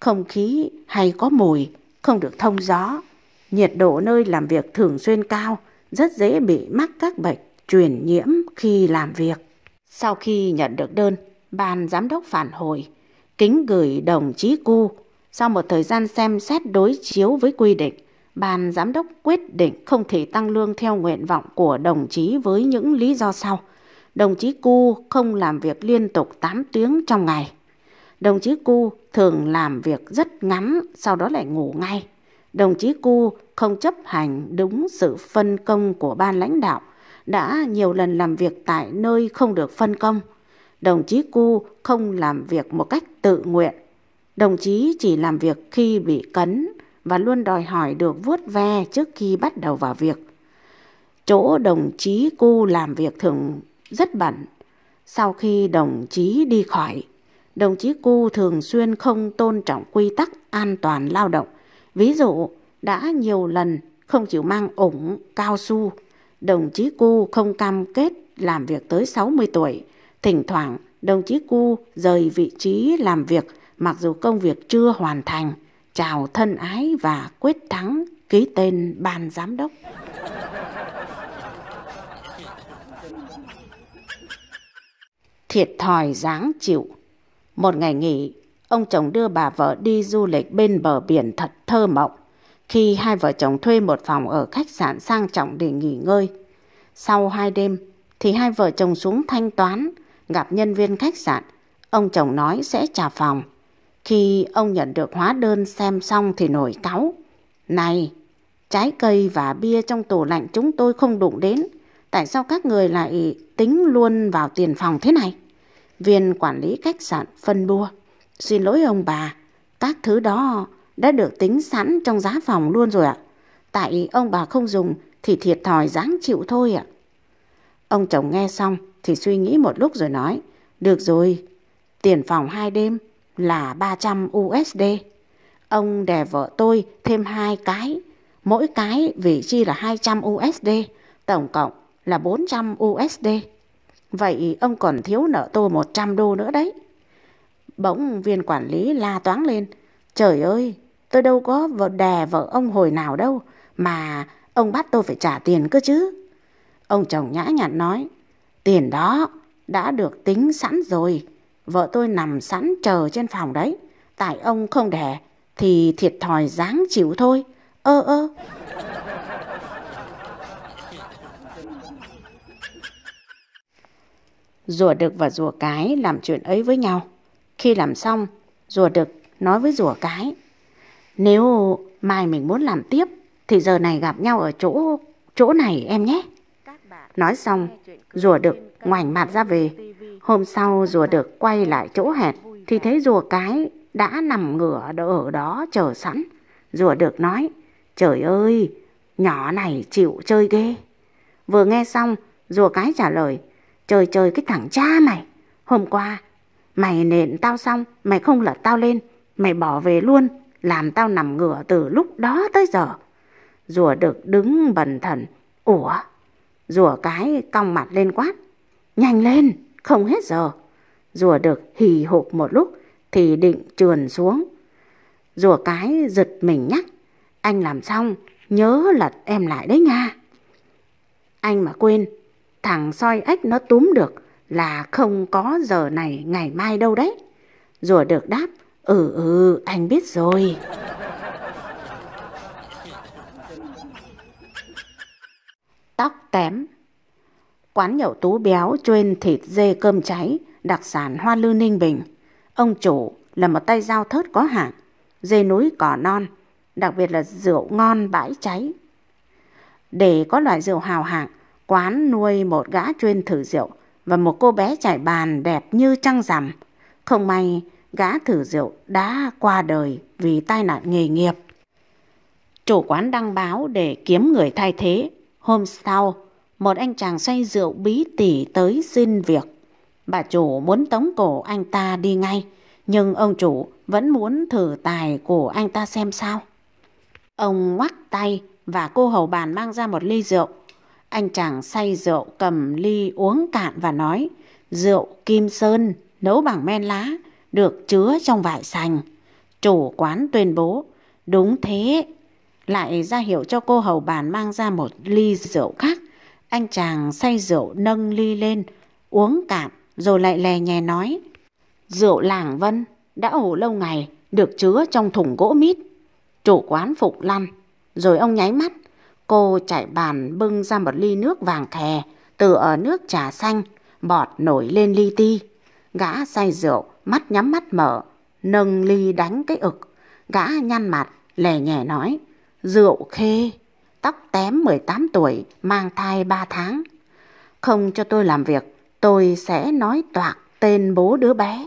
không khí hay có mùi, không được thông gió. Nhiệt độ nơi làm việc thường xuyên cao, rất dễ bị mắc các bệnh truyền nhiễm khi làm việc. Sau khi nhận được đơn, ban giám đốc phản hồi, kính gửi đồng chí cu. Sau một thời gian xem xét đối chiếu với quy định, Ban giám đốc quyết định không thể tăng lương theo nguyện vọng của đồng chí với những lý do sau. Đồng chí Cu không làm việc liên tục 8 tiếng trong ngày. Đồng chí Cu thường làm việc rất ngắn, sau đó lại ngủ ngay. Đồng chí Cu không chấp hành đúng sự phân công của ban lãnh đạo, đã nhiều lần làm việc tại nơi không được phân công. Đồng chí Cu không làm việc một cách tự nguyện. Đồng chí chỉ làm việc khi bị cấn và luôn đòi hỏi được vuốt ve trước khi bắt đầu vào việc. Chỗ đồng chí cu làm việc thường rất bẩn. Sau khi đồng chí đi khỏi, đồng chí cu thường xuyên không tôn trọng quy tắc an toàn lao động. Ví dụ, đã nhiều lần không chịu mang ủng cao su. Đồng chí cu không cam kết làm việc tới 60 tuổi. Thỉnh thoảng, đồng chí cu rời vị trí làm việc mặc dù công việc chưa hoàn thành – chào thân ái và quyết thắng ký tên ban giám đốc. Thiệt thòi dáng chịu. Một ngày nghỉ, ông chồng đưa bà vợ đi du lịch bên bờ biển thật thơ mộng khi hai vợ chồng thuê một phòng ở khách sạn sang trọng để nghỉ ngơi. Sau hai đêm thì hai vợ chồng xuống thanh toán, gặp nhân viên khách sạn. Ông chồng nói sẽ trả phòng. Khi ông nhận được hóa đơn xem xong thì nổi cáu. Này, trái cây và bia trong tủ lạnh chúng tôi không đụng đến. Tại sao các người lại tính luôn vào tiền phòng thế này? Viên quản lý khách sạn phân bua. Xin lỗi ông bà, các thứ đó đã được tính sẵn trong giá phòng luôn rồi ạ. Tại ông bà không dùng thì thiệt thòi dáng chịu thôi ạ. Ông chồng nghe xong thì suy nghĩ một lúc rồi nói. Được rồi, tiền phòng hai đêm là 300 USD. Ông đè vợ tôi thêm hai cái, mỗi cái vị chi là 200 USD, tổng cộng là 400 USD. Vậy ông còn thiếu nợ tôi 100 đô nữa đấy. Bỗng viên quản lý la toáng lên, trời ơi, tôi đâu có vợ đè vợ ông hồi nào đâu, mà ông bắt tôi phải trả tiền cơ chứ. Ông chồng nhã nhặn nói, tiền đó đã được tính sẵn rồi, Vợ tôi nằm sẵn chờ trên phòng đấy. Tại ông không đẻ thì thiệt thòi dáng chịu thôi. Ơ ơ. Rùa đực và rùa cái làm chuyện ấy với nhau. Khi làm xong, rùa đực nói với rùa cái. Nếu mai mình muốn làm tiếp thì giờ này gặp nhau ở chỗ chỗ này em nhé. Nói xong, rùa đực ngoảnh mặt ra về Hôm sau rùa được quay lại chỗ hẹn thì thấy rùa cái đã nằm ngửa ở đó chờ sẵn. Rùa được nói, trời ơi, nhỏ này chịu chơi ghê. Vừa nghe xong, rùa cái trả lời, trời trời cái thằng cha mày, hôm qua mày nện tao xong, mày không lật tao lên, mày bỏ về luôn, làm tao nằm ngửa từ lúc đó tới giờ. Rùa được đứng bần thần, ủa, rùa cái cong mặt lên quát, nhanh lên không hết giờ. Rùa được hì hục một lúc thì định trườn xuống. Rùa cái giật mình nhắc, anh làm xong, nhớ lật em lại đấy nha. Anh mà quên, thằng soi ếch nó túm được là không có giờ này ngày mai đâu đấy. Rùa được đáp, ừ ừ, anh biết rồi. Tóc tém Quán nhậu tú béo chuyên thịt dê cơm cháy, đặc sản Hoa Lư Ninh Bình. Ông chủ là một tay giao thớt có hạng, dê núi cỏ non, đặc biệt là rượu ngon bãi cháy. Để có loại rượu hào hạng, quán nuôi một gã chuyên thử rượu và một cô bé trải bàn đẹp như trăng rằm. Không may, gã thử rượu đã qua đời vì tai nạn nghề nghiệp. Chủ quán đăng báo để kiếm người thay thế. Hôm sau, một anh chàng say rượu bí tỉ tới xin việc. Bà chủ muốn tống cổ anh ta đi ngay, nhưng ông chủ vẫn muốn thử tài của anh ta xem sao. Ông ngoắc tay và cô hầu bàn mang ra một ly rượu. Anh chàng say rượu cầm ly uống cạn và nói, rượu kim sơn nấu bằng men lá, được chứa trong vải sành. Chủ quán tuyên bố, đúng thế. Lại ra hiệu cho cô hầu bàn mang ra một ly rượu khác anh chàng say rượu nâng ly lên, uống cạn rồi lại lè nhè nói. Rượu làng vân đã ủ lâu ngày, được chứa trong thùng gỗ mít. Chủ quán phục lăn, rồi ông nháy mắt. Cô chạy bàn bưng ra một ly nước vàng khè, từ ở nước trà xanh, bọt nổi lên ly ti. Gã say rượu, mắt nhắm mắt mở, nâng ly đánh cái ực. Gã nhăn mặt, lè nhẹ nói, rượu khê tóc tém 18 tuổi, mang thai 3 tháng. Không cho tôi làm việc, tôi sẽ nói toạc tên bố đứa bé.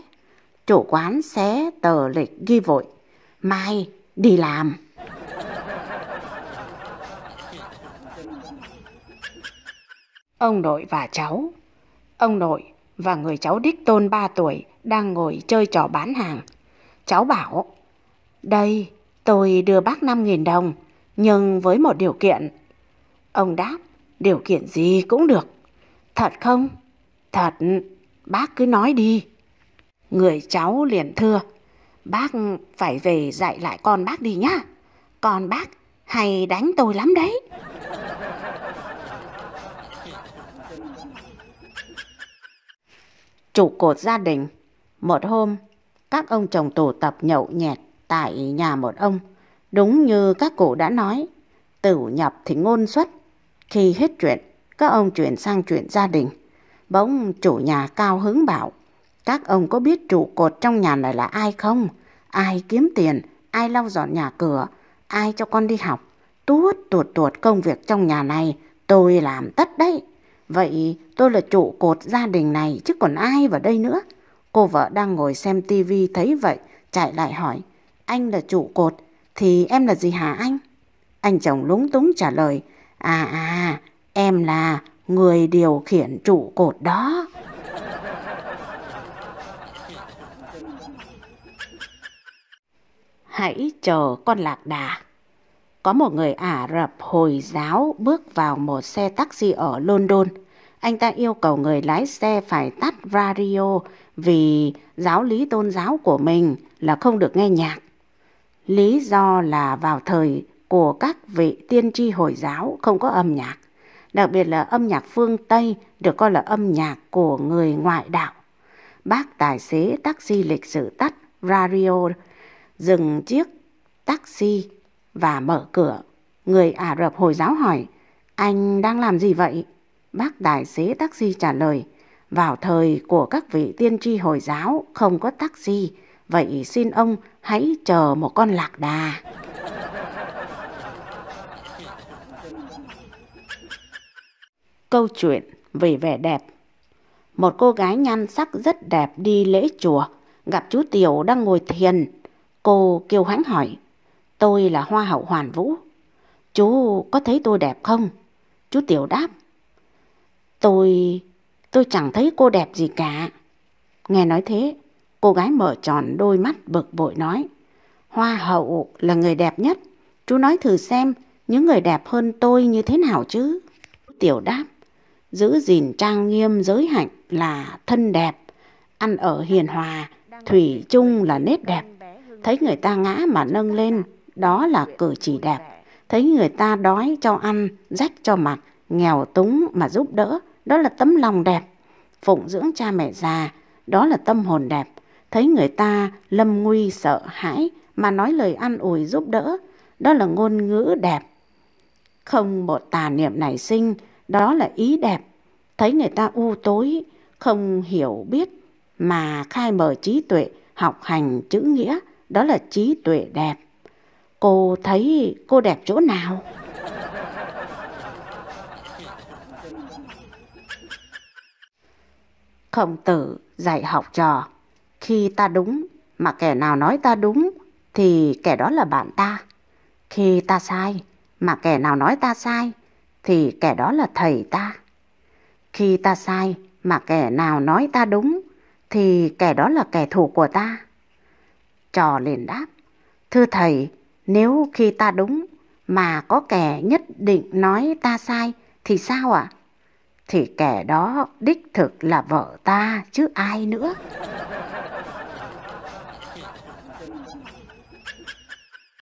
Chủ quán xé tờ lịch ghi vội. Mai, đi làm. Ông nội và cháu Ông nội và người cháu đích tôn 3 tuổi đang ngồi chơi trò bán hàng. Cháu bảo, đây, tôi đưa bác 5.000 đồng, nhưng với một điều kiện. Ông đáp, điều kiện gì cũng được. Thật không? Thật, bác cứ nói đi. Người cháu liền thưa, bác phải về dạy lại con bác đi nhá. Con bác hay đánh tôi lắm đấy. Trụ cột gia đình. Một hôm, các ông chồng tụ tập nhậu nhẹt tại nhà một ông. Đúng như các cụ đã nói, tử nhập thì ngôn xuất. Khi hết chuyện, các ông chuyển sang chuyện gia đình. Bỗng chủ nhà cao hứng bảo, các ông có biết trụ cột trong nhà này là ai không? Ai kiếm tiền, ai lau dọn nhà cửa, ai cho con đi học. Tuốt tuột tuột công việc trong nhà này, tôi làm tất đấy. Vậy tôi là trụ cột gia đình này chứ còn ai vào đây nữa? Cô vợ đang ngồi xem tivi thấy vậy, chạy lại hỏi, anh là trụ cột, thì em là gì hả anh? Anh chồng lúng túng trả lời, à à, em là người điều khiển trụ cột đó. Hãy chờ con lạc đà. Có một người Ả Rập Hồi giáo bước vào một xe taxi ở London. Anh ta yêu cầu người lái xe phải tắt radio vì giáo lý tôn giáo của mình là không được nghe nhạc. Lý do là vào thời của các vị tiên tri Hồi giáo không có âm nhạc, đặc biệt là âm nhạc phương Tây được coi là âm nhạc của người ngoại đạo. Bác tài xế taxi lịch sử tắt radio dừng chiếc taxi và mở cửa. Người Ả Rập Hồi giáo hỏi, anh đang làm gì vậy? Bác tài xế taxi trả lời, vào thời của các vị tiên tri Hồi giáo không có taxi, Vậy xin ông hãy chờ một con lạc đà. Câu chuyện về vẻ đẹp Một cô gái nhan sắc rất đẹp đi lễ chùa, gặp chú Tiểu đang ngồi thiền. Cô kêu hãnh hỏi, tôi là Hoa hậu Hoàn Vũ. Chú có thấy tôi đẹp không? Chú Tiểu đáp, tôi... tôi chẳng thấy cô đẹp gì cả. Nghe nói thế, Cô gái mở tròn đôi mắt bực bội nói. Hoa hậu là người đẹp nhất. Chú nói thử xem những người đẹp hơn tôi như thế nào chứ? Tiểu đáp. Giữ gìn trang nghiêm giới hạnh là thân đẹp. Ăn ở hiền hòa, thủy chung là nét đẹp. Thấy người ta ngã mà nâng lên, đó là cử chỉ đẹp. Thấy người ta đói cho ăn, rách cho mặc, nghèo túng mà giúp đỡ, đó là tấm lòng đẹp. Phụng dưỡng cha mẹ già, đó là tâm hồn đẹp. Thấy người ta lâm nguy sợ hãi mà nói lời an ủi giúp đỡ, đó là ngôn ngữ đẹp. Không một tà niệm nảy sinh, đó là ý đẹp. Thấy người ta u tối, không hiểu biết mà khai mở trí tuệ, học hành chữ nghĩa, đó là trí tuệ đẹp. Cô thấy cô đẹp chỗ nào? Khổng tử dạy học trò khi ta đúng mà kẻ nào nói ta đúng thì kẻ đó là bạn ta. Khi ta sai mà kẻ nào nói ta sai thì kẻ đó là thầy ta. Khi ta sai mà kẻ nào nói ta đúng thì kẻ đó là kẻ thù của ta. Trò liền đáp, thưa thầy, nếu khi ta đúng mà có kẻ nhất định nói ta sai thì sao ạ? À? thì kẻ đó đích thực là vợ ta chứ ai nữa.